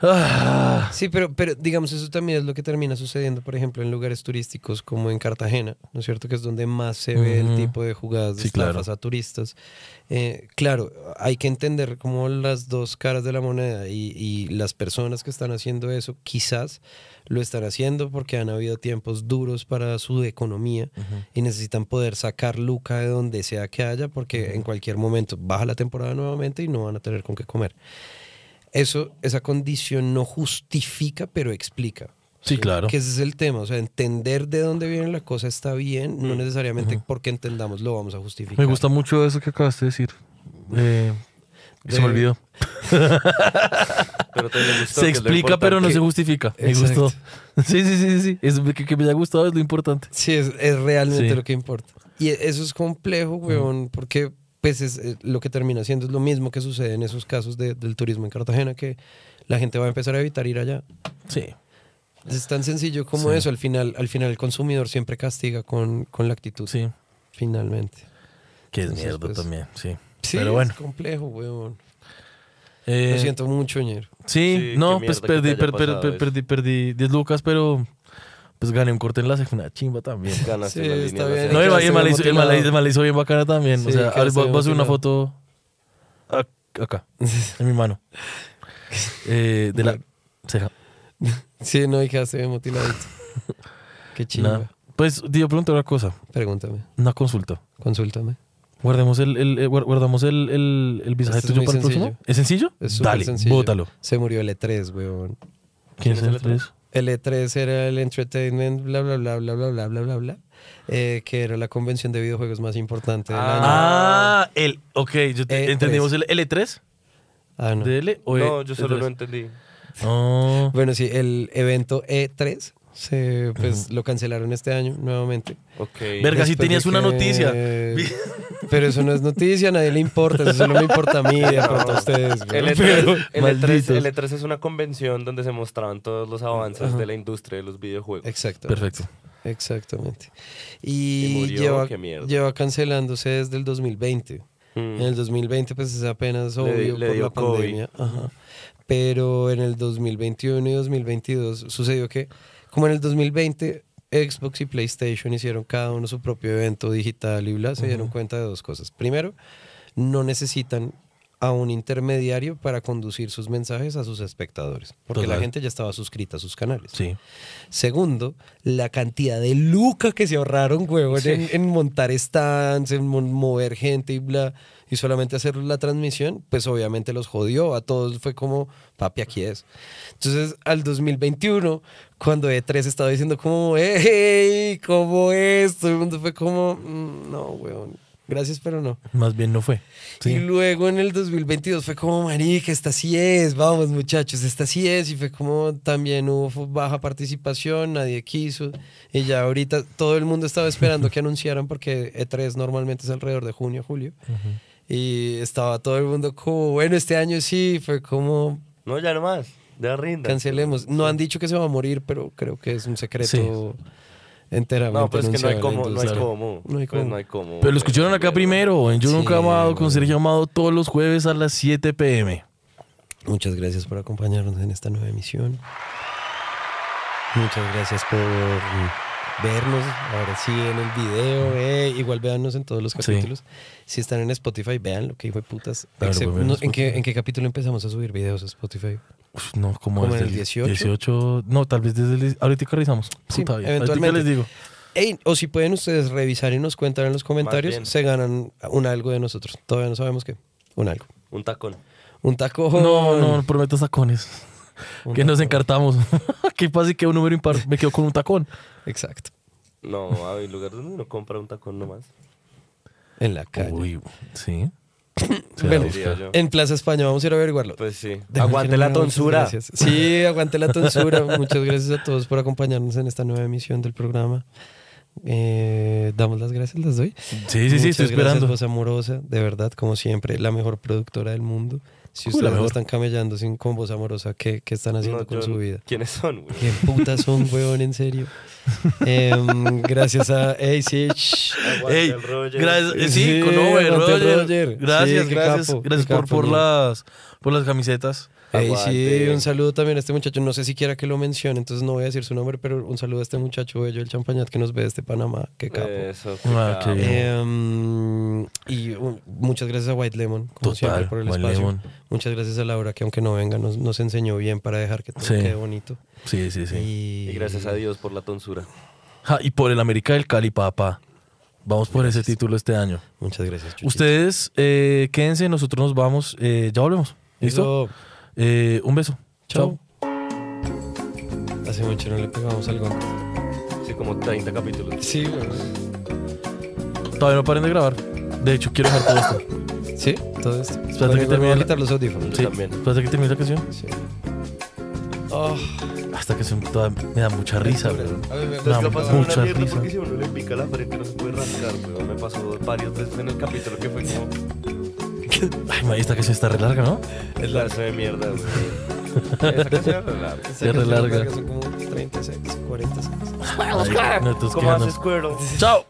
Ah. Sí. pero, pero digamos, eso también es lo que termina sucediendo, por ejemplo, en lugares turísticos como en Cartagena, ¿no es cierto? Que es donde más se ve el tipo de jugadas de a turistas. Eh, claro, hay que entender como las dos caras de la moneda y las personas que están haciendo eso, quizás lo están haciendo porque han habido tiempos duros para su economía y necesitan poder sacar Luca de donde sea que haya porque en cualquier momento baja la temporada nuevamente y no van a tener con qué comer. Eso, esa condición no justifica, pero explica. Sí, claro. Que ese es el tema, o sea, entender de dónde viene la cosa está bien, no necesariamente porque entendamos lo vamos a justificar. Me gusta mucho eso que acabaste de decir. Eh, se me olvidó. se explica, pero no se justifica. Me gustó. Sí, sí, sí, sí. Es, que, que, me haya gustado es lo importante. Sí, es, es realmente lo que importa. Y e, eso es complejo, weón, porque pues es, eh, lo que termina siendo es lo mismo que sucede en esos casos de, del turismo en Cartagena, que la gente va a empezar a evitar ir allá. Sí. Es tan sencillo como eso. Al final, al final el consumidor siempre castiga con, con la actitud. Sí. Finalmente. Que es mierda pues, también, sí. Sí, Pero bueno. es complejo, weón. Eh, Lo siento mucho, ñero. Sí, no, pues perdí, perdí, perdí 10 lucas, pero pues gané un corte en la una chimba también. Ganaste sí, está bien. No, él el, mal hizo, mal hizo, bien bacana también. o sea, voy a hacer una foto acá, en mi mano. Eh, de la ceja. Sí, no, hija, se ve motiladito. Qué chimba. pues, yo pregúntame una cosa. Pregúntame. Una consulta. Consúltame. Guardemos el, el eh, guardamos el, el, el visaje este tuyo para el próximo. ¿Es sencillo? Es Dale, sencillo. bótalo. Se murió el E3, weón. ¿Quién, es el E3? E el E3 era el Entertainment, bla, bla, bla, bla, bla, bla, bla, bla, bla. Eh, que era la convención de videojuegos más importante del año. Ah, el, ok, yo te, E3. Eh, pues. entendimos el L3. E ah, no. E no, yo solo lo entendí. Oh. Bueno, sí, el evento E3 Sí, pues lo cancelaron este año nuevamente. Ok. Verga, si tenías una noticia. Pero eso no es noticia, a nadie le importa, eso solo me importa a mí, de importa a ustedes. El e 3 e e es una convención donde se mostraban todos los avances de la industria de los videojuegos. Exacto. Perfecto. Exactamente. Y, lleva, cancelándose desde el 2020. Mm. En el 2020, pues es apenas obvio por la pandemia. Pero en el 2021 y 2022 sucedió que como en el 2020 Xbox y PlayStation hicieron cada uno su propio evento digital y bla, se dieron cuenta de dos cosas. Primero, no necesitan a un intermediario para conducir sus mensajes a sus espectadores, porque la gente ya estaba suscrita a sus canales. Sí. Segundo, la cantidad de lucas que se ahorraron, huevón, en, montar stands, en mover gente y bla y solamente hacer la transmisión, pues obviamente los jodió. A todos fue como, papi, aquí es. Entonces, al 2021, cuando E3 estaba diciendo como, hey, ¿cómo es? Todo el mundo fue como, mm, no, weón. Gracias, pero no. Más bien no fue. Y luego en el 2022 fue como, marica, esta sí es, vamos muchachos, esta sí es. Y fue como, también hubo baja participación, nadie quiso. Y ya ahorita todo el mundo estaba esperando que anunciaran porque E3 normalmente es alrededor de junio, julio. Y estaba todo el mundo como, bueno, este año sí, fue como... No, ya no más, ya rinda. Cancelemos. No han dicho que se va a morir, pero creo que es un secreto. enteramente. No, pero es que no hay como. No hay como. No hay pues, como. pero lo escucharon acá primero en Yo Nunca Amado con Sergio Amado todos los jueves a las 7 pm. Muchas gracias por acompañarnos en esta nueva emisión. Muchas gracias por vernos, ahora sí en el video, eh, igual véannos en todos los capítulos. Si están en Spotify, vean lo que hijo de putas. ¿en, qué, capítulo empezamos a subir videos a Spotify? no, como desde el 18? No, tal vez desde el. Ahorita revisamos. Sí, eventualmente. les digo. o si pueden ustedes revisar y nos cuentan en los comentarios, se ganan un algo de nosotros. Todavía no sabemos qué. Un algo. Un tacón. Un tacón. No, no, prometo tacones que nos encartamos. ¿Qué pasa que un número impar me quedo con un tacón? Exacto. No, hay lugar donde uno compra un tacón nomás. En la calle. Uy, sí. Bueno, en Plaza España vamos a ir a averiguarlo. Pues sí. aguante la tonsura. Sí, aguante la tonsura. muchas gracias a todos por acompañarnos en esta nueva emisión del programa. Eh, damos las gracias, las doy. Sí, sí, sí, estoy gracias, esperando. Voz amorosa, de verdad, como siempre, la mejor productora del mundo. Si ustedes están camellando sin combos amorosa, ¿qué, están haciendo con su vida? ¿Quiénes son, güey? ¿Qué putas son, weón, en serio? Em, gracias a ACH. Hey, gracias, sí, Roger. Gracias, gracias, por, por, las, por las camisetas y sí, un saludo también a este muchacho. No sé si quiera que lo mencione, entonces no voy a decir su nombre, pero un saludo a este muchacho bello, el champañat que nos ve desde Panamá. Qué capo. Eso, ah, em, y uh, muchas gracias a White Lemon, como Total, siempre, por el espacio. Muchas gracias a Laura, que aunque no venga, nos, enseñó bien para dejar que todo quede bonito. Sí, sí, sí. Y... gracias a Dios por la tonsura. y por el América del Cali, papá. Vamos por ese título este año. Muchas gracias. Ustedes eh, quédense, nosotros nos vamos. Eh, ya volvemos. ¿Listo? Eh, un beso. Chao. Hace mucho no le pegamos algo. Sí, como 30 capítulos. Sí, Todavía no paren de grabar. De hecho, quiero dejar todo esto. Sí, todo esto. Espérate que termine. Voy a quitar los audífonos. Sí, también. Espérate que termine la canción. Sí. Oh, Hasta que se toda- me da mucha risa, bro. a me Me da una mucha risa. porque si uno le pica la frente no se puede rascar, weón. Me pasó varias veces en el capítulo que fue como. Ay, esta se está relarga, ¿no? Es la de mierda, güey. relarga. canción es Son como 30 segundos, 40 segundos. Como Chao.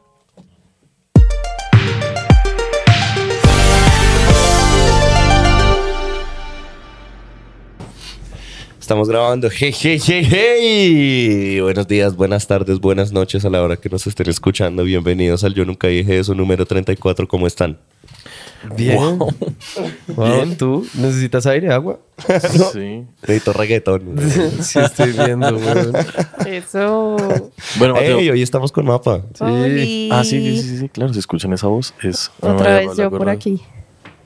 Estamos grabando. Hey, hey, hey, hey. Buenos días, buenas tardes, buenas noches a la hora que nos estén escuchando. Bienvenidos al Yo Nunca Dije Eso número 34. ¿Cómo están? Bien. ¿Tú necesitas aire, agua? Sí. Necesito reggaetón. sí, estoy viendo, güey. Eso. Bueno, Mateo. hoy estamos con Mapa. Sí. Ah, sí, sí, sí, claro. Si escuchan esa voz, es. Otra vez yo por aquí.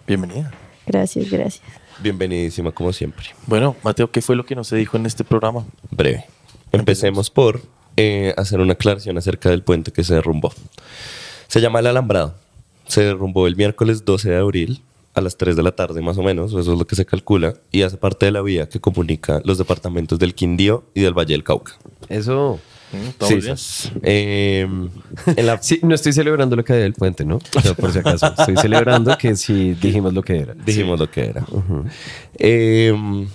Bienvenida. Gracias, gracias. Bienvenidísima, como siempre. Bueno, Mateo, ¿qué fue lo que nos se dijo en este programa? Breve. Empecemos por eh, hacer una aclaración acerca del puente que se derrumbó. Se llama el alambrado se derrumbó el miércoles 12 de abril a las 3 de la tarde más o menos, eso es lo que se calcula, y hace parte de la vía que comunica los departamentos del Quindío y del Valle del Cauca. Eso. Mm, ¿Todo em, no estoy celebrando lo que del puente, ¿no? por si acaso, estoy celebrando que sí dijimos lo que era. Dijimos lo que era. Em,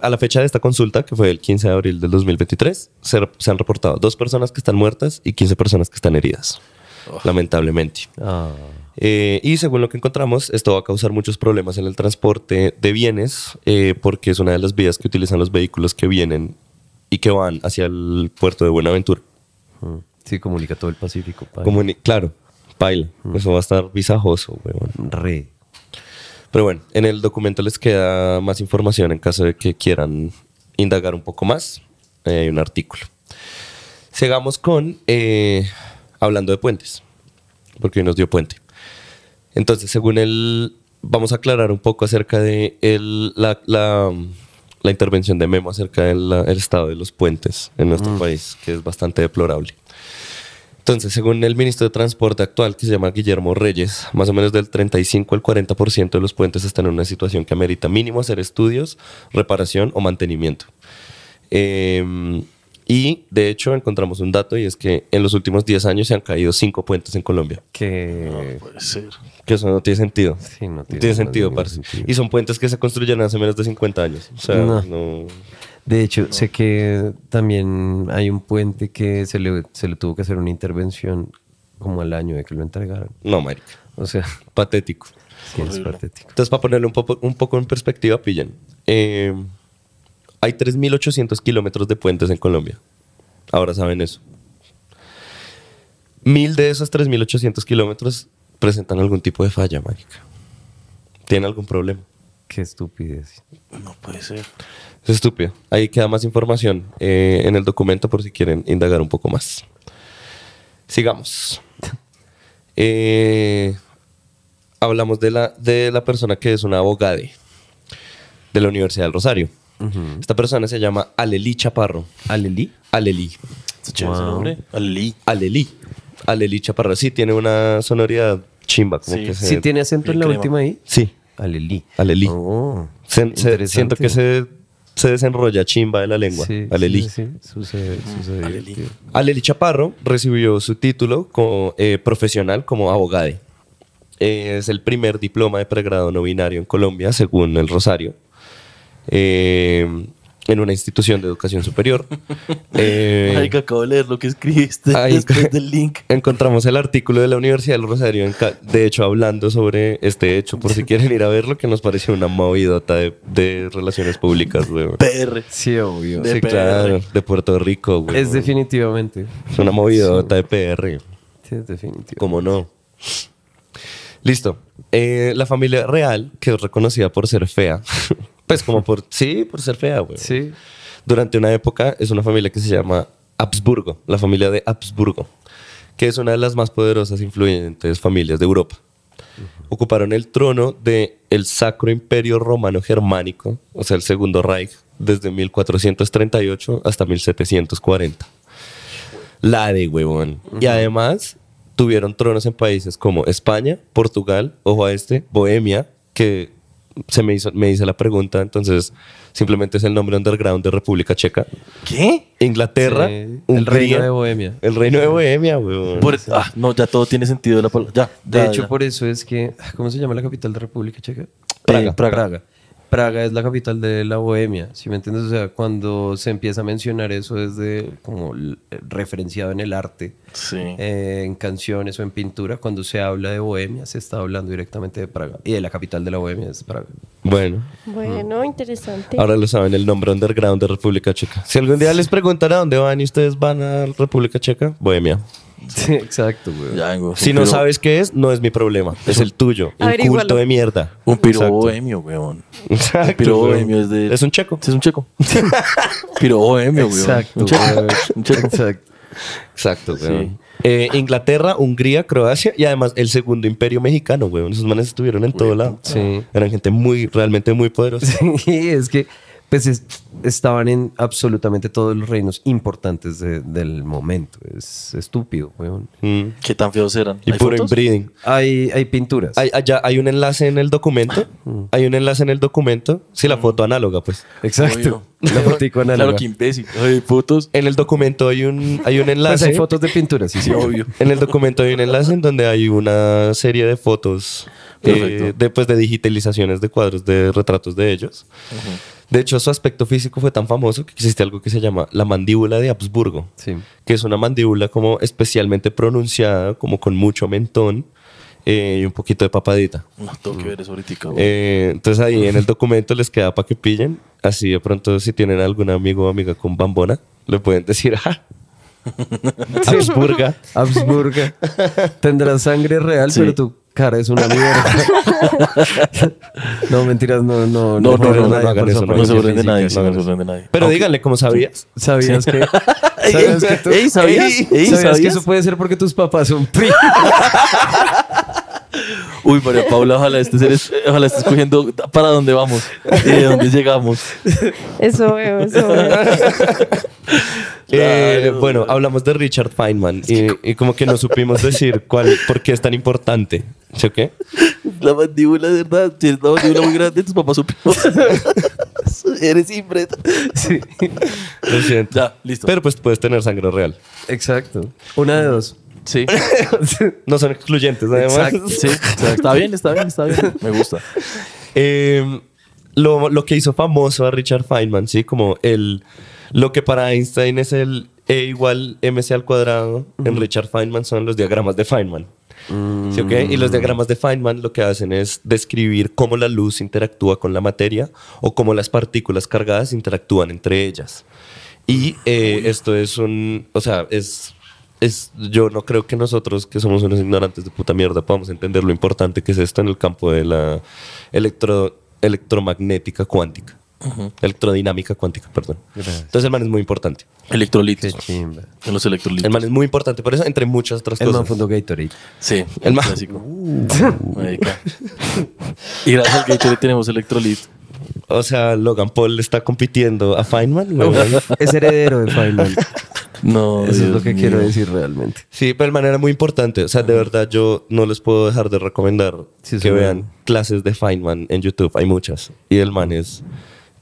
a la fecha de esta consulta, que fue el 15 de abril del 2023, se, se han reportado dos personas que están muertas y 15 personas que están heridas lamentablemente. Ah. Eh, y según lo que encontramos, esto va a causar muchos problemas en el transporte de bienes, eh, porque es una de las vías que utilizan los vehículos que vienen y que van hacia el puerto de Buenaventura. Mm. Sí, comunica todo el Pacífico. claro, paila. Mm. Eso va a estar visajoso, weón. Re. Pero bueno, en el documento les queda más información en caso de que quieran indagar un poco más. Eh, hay un artículo. Sigamos con hablando de puentes, porque hoy nos dio puente. Entonces, según él, vamos a aclarar un poco acerca de el, la, intervención de Memo acerca del el estado de los puentes en nuestro mm. país, que es bastante deplorable. Entonces, según el ministro de Transporte actual, que se llama Guillermo Reyes, más o menos del 35 al 40% de los puentes están en una situación que amerita mínimo hacer estudios, reparación o mantenimiento. Eh, y de hecho encontramos un dato y es que en los últimos 10 años se han caído 5 puentes en Colombia. Que no puede ser. Que eso no tiene sentido. Sí, no tiene, no tiene sentido, parce. Y son puentes que se construyeron hace menos de 50 años. O sea, no. de hecho, sé que también hay un puente que se le, se le tuvo que hacer una intervención como al año de que lo entregaron. No, Mary. O sea, patético. Sí, es patético. Entonces, para ponerlo un poco, un poco en perspectiva, pillen. Eh, hay 3.800 kilómetros de puentes en Colombia. Ahora saben eso. Mil de esos 3.800 kilómetros presentan algún tipo de falla, mágica. Tienen algún problema. Qué estupidez. No puede ser. Es estúpido. Ahí queda más información eh, en el documento por si quieren indagar un poco más. Sigamos. Eh, hablamos de la, de la persona que es una abogada de la Universidad del Rosario. Esta persona se llama Aleli Chaparro. ¿Aleli? Aleli. Wow. nombre? Aleli. Aleli. Aleli Chaparro. Sí, tiene una sonoridad chimba. Como tiene acento en la última ahí? Sí. Aleli. Aleli. Oh, siento que se, desenrolla chimba de la lengua. Aleli. Sí, Aleli. Chaparro recibió su título como, eh, profesional como abogado. es el primer diploma de pregrado no binario en Colombia, según el Rosario. Em, en una institución de educación superior. eh, Ay, que acabo de leer lo que escribiste después del link. Encontramos el artículo de la Universidad del Rosario, de hecho, hablando sobre este hecho, por si quieren ir a verlo, que nos pareció una movidota de, relaciones públicas, güey. PR. Sí, obvio. De Puerto Rico, güey. Es definitivamente. Es una movidota de PR. como no? Listo. Eh, la familia real, que es reconocida por ser fea. Pues como por, sí, por ser fea, güey. Sí. Durante una época es una familia que se llama Habsburgo, la familia de Habsburgo, que es una de las más poderosas e influyentes familias de Europa. Ocuparon el trono del el Sacro Imperio Romano Germánico, o sea, el Segundo Reich, desde 1438 hasta 1740. La de huevón. Y además tuvieron tronos en países como España, Portugal, ojo a este, Bohemia, que se me hizo, me hice la pregunta, entonces simplemente es el nombre underground de República Checa. ¿Qué? Inglaterra, el reino de Bohemia. El reino de Bohemia, weón. ah, no, ya todo tiene sentido la palabra. Ya, de hecho, por eso es que, ah, ¿cómo se llama la capital de República Checa? Praga. Eh, Praga. Praga es la capital de la Bohemia, si me entiendes? O sea, cuando se empieza a mencionar eso desde como eh, referenciado en el arte, eh, en canciones o en pintura, cuando se habla de Bohemia se está hablando directamente de Praga y de la capital de la Bohemia es Praga. Bueno. Bueno, interesante. Ahora lo saben, el nombre underground de República Checa. Si algún día les preguntan a dónde van y ustedes van a República Checa, Bohemia. Sí, exacto, güey. Si no sabes qué es, no es mi problema. Es el tuyo. Un culto de mierda. Un piro Un es de. Es un checo. Es un checo. piro bohemio, weón. Exacto. Un checo. Exacto. Exacto, weón. Eh, Inglaterra, Hungría, Croacia y además el segundo imperio mexicano, weón. Esos manes estuvieron en todo lado. Sí. Eran gente muy, realmente muy poderosa. Sí, es que pues estaban en absolutamente todos los reinos importantes del momento. Es estúpido, weón. Mm. qué tan feos eran. Y puro Hay, hay pinturas. Hay, hay un enlace en el documento. Mm. hay un enlace en el documento. Sí, la mm. foto análoga, pues. Exacto. La fotico análoga. Claro, que imbécil. Hay fotos. En el documento hay un, hay un pues, enlace. hay fotos de pinturas, sí, sí. Obvio. En el documento hay un enlace en donde hay una serie de fotos. Eh, después de digitalizaciones de cuadros, de retratos de ellos. De hecho, su aspecto físico fue tan famoso que existe algo que se llama la mandíbula de Habsburgo, sí. que es una mandíbula como especialmente pronunciada, como con mucho mentón. Eh, y un poquito de papadita. No, tengo que ver eso ahorita. Eh, entonces ahí en el documento les queda para que pillen. Así de pronto si tienen algún amigo o amiga con bambona, le pueden decir, ¡ah! Habsburga. Habsburga. Tendrá sangre real, pero tú cara es una mierda. no, mentiras, no, no, no, no, no, no, no, se no nadie, no Pero díganle, ¿cómo sabías? Sabías que... ¿Sabías que tú... ¿sabías? ¿Sabías que eso puede ser porque tus papás son no Uy, María Paula, ojalá estés, no este, ojalá estés cogiendo para dónde vamos y de dónde llegamos. Eso veo, eso veo. Eh, bueno, hablamos de Richard Feynman y, como que no supimos decir cuál, por qué es tan importante. ¿Sí o qué? La mandíbula, de verdad. Si es una mandíbula muy grande, tus papás supimos. Eres impreta. Sí. Lo siento. Ya, listo. Pero pues puedes tener sangre real. Exacto. Una de dos. Sí. no son excluyentes, además. Exacto. Sí, Está bien, está bien, está bien. Me gusta. Em, lo que hizo famoso a Richard Feynman, ¿sí? Como el lo que para Einstein es el E igual mc al cuadrado, en Richard Feynman son los diagramas de Feynman. Y los mm. diagramas de Feynman lo que hacen es describir cómo la luz interactúa con la materia o cómo las partículas cargadas interactúan entre ellas. Y eh, esto es un, o sea, es, es, yo no creo que nosotros que somos unos ignorantes de puta mierda podamos entender lo importante que es esto en el campo de la electro, electromagnética cuántica. Electrodinámica cuántica, perdón. Entonces el man es muy importante. Electrolitos. los electrolitos. El man es muy importante, por eso entre muchas otras cosas. El man fundó Gatorade. Sí, el, man. Uh. y gracias al Gatorade tenemos electrolit. O sea, Logan Paul está compitiendo a Feynman. es heredero de Feynman. No, eso es lo que quiero decir realmente. Sí, pero el man era muy importante. O sea, de verdad, yo no les puedo dejar de recomendar que vean clases de Feynman en YouTube. Hay muchas. Y el man es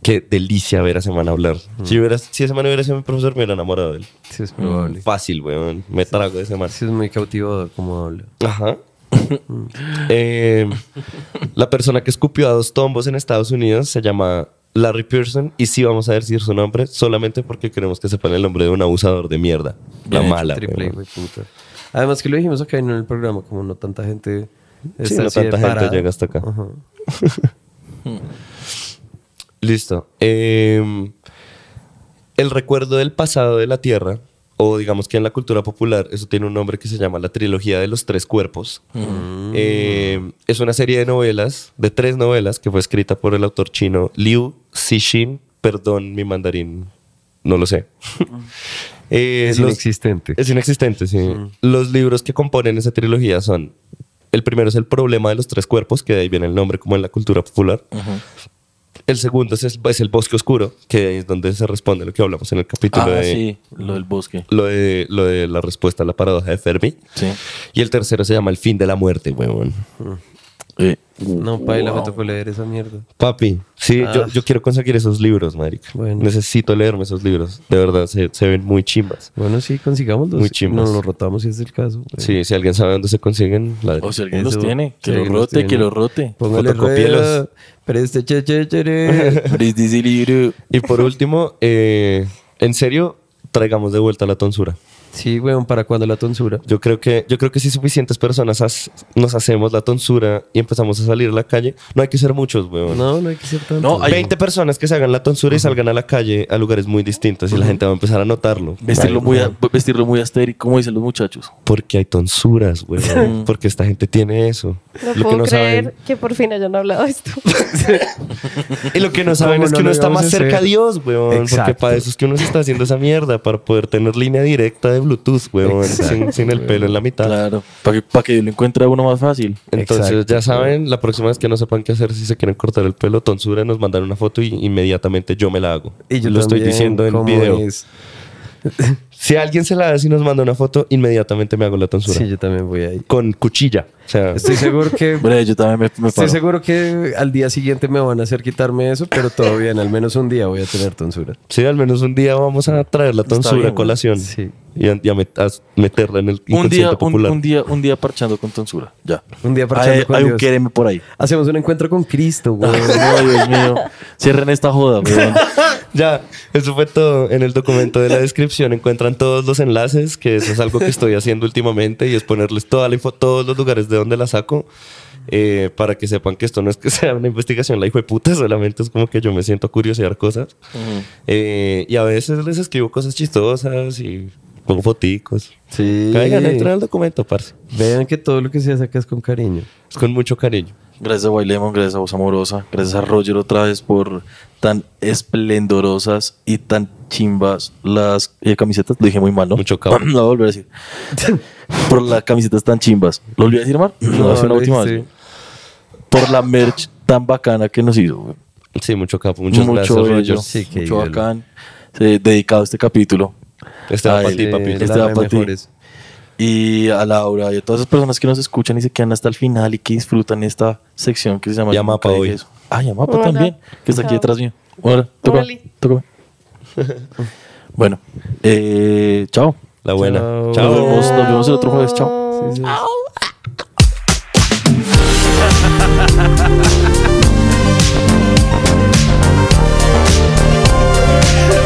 Qué delicia ver a Semana hablar. Mm. Si, hubiera, si Semana hubiera sido mi profesor, me hubiera enamorado de él. Sí, es probable. Fácil, weón. Me trago de Semana. Sí, es muy cautivo como habla. Ajá. Mm. Eh, la persona que escupió a dos tombos en Estados Unidos se llama Larry Pearson y sí vamos a decir su nombre solamente porque queremos que sepan el nombre de un abusador de mierda. La mala. Triple, weón. Además que lo dijimos acá en el programa, como no tanta gente... Sí, no tanta gente llega hasta acá. Ajá. Hmm. Listo. Em, el recuerdo del pasado de la Tierra, o digamos que en la cultura popular, eso tiene un nombre que se llama la trilogía de los tres cuerpos. Mm. Em, es una serie de novelas, de tres novelas, que fue escrita por el autor chino Liu Cixin. Perdón, mi mandarín, no lo sé. Eh, es inexistente. Es inexistente, sí. Mm. Los libros que componen esa trilogía son el primero es el problema de los tres cuerpos, que de ahí viene el nombre como en la cultura popular. El segundo es el, bosque oscuro, que es donde se responde lo que hablamos en el capítulo ah, sí, lo del bosque. Lo de, lo de la respuesta a la paradoja de Fermi. Sí. Y el tercero se llama El fin de la muerte, weón. Eh, no, papi, la me tocó leer esa mierda. Papi, sí, ah. yo, quiero conseguir esos libros, marica. Bueno. Necesito leerme esos libros. De verdad, se, ven muy chimbas. Bueno, sí, consigámoslos. Muy chimbas. No los rotamos si es el caso. Sí, si alguien sabe dónde se consiguen. O si alguien los tiene, que lo rote, que lo rote. Póngale y por último, eh, en serio, traigamos de vuelta la tonsura. Sí, weón, ¿para cuándo la tonsura? Yo creo que, yo creo que si suficientes personas nos hacemos la tonsura y empezamos a salir a la calle, no hay que ser muchos, weón. No, no hay que ser tantos. No, hay 20 personas que se hagan la tonsura y salgan a la calle a lugares muy distintos y la gente va a empezar a notarlo. Vestirlo, muy, vestirlo muy astérico, como dicen los muchachos. Porque hay tonsuras, weón. Mm. porque esta gente tiene eso. No lo puedo que no creer que por fin hayan hablado esto. y lo que no saben es que uno está más cerca a Dios, weón. Porque para eso es que uno se está haciendo esa mierda, para poder tener línea directa de Bluetooth, weón, sin, el pelo en la mitad. Claro, para que, para que lo encuentre uno más fácil. Entonces, ya saben, la próxima vez que no sepan qué hacer si se quieren cortar el pelo, tonsura, nos mandan una foto y inmediatamente yo me la hago. Y yo lo estoy diciendo en video. si alguien se la hace y nos manda una foto, inmediatamente me hago la tonsura. Sí, yo también voy ahí. Con cuchilla. estoy seguro que. yo también me, Estoy seguro que al día siguiente me van a hacer quitarme eso, pero todo bien. Al menos un día voy a tener tonsura. Sí, al menos un día vamos a traer la tonsura a colación. Sí y a, meterla en el un día, popular. Un, día, un día parchando con tonsura, ya. Un día parchando hay, con Hay un quéreme por ahí. Hacemos un encuentro con Cristo, güey. Dios mío. Cierren esta joda, ya, eso fue todo. En el documento de la descripción encuentran todos los enlaces, que eso es algo que estoy haciendo últimamente y es ponerles toda la info, todos los lugares de donde la saco. Eh, para que sepan que esto no es que sea una investigación la hijo de puta, solamente es como que yo me siento a curiosear cosas. Eh, y a veces les escribo cosas chistosas y pongo foticos. Sí. Caigan, entren al documento, parce. Vean que todo lo que se hace acá es con cariño. Es con mucho cariño. Gracias a Wailemon, gracias a Voz Amorosa, gracias a Roger otra vez por tan esplendorosas y tan chimbas las eh, camisetas. Lo dije muy mal, ¿no? Mucho cabrón. Lo voy a volver a decir. por las camisetas tan chimbas. ¿Lo olvidé decir, Mar? No, es no, una última vez. Por la merch tan bacana que nos hizo. Sí, mucho capo, mucho gracias, mucho bacán. dedicado a este capítulo. Este va para ti, papi Este va para ti. Y a Laura y a todas esas personas que nos escuchan y se quedan hasta el final y que disfrutan esta sección que se llama Yamapa hoy. Ah, Yamapa también, que está aquí detrás mío. Hola, toca. bueno, eh, chao. La buena. Chao. Nos, vemos, nos, vemos, el otro jueves. Chao. Sí, sí.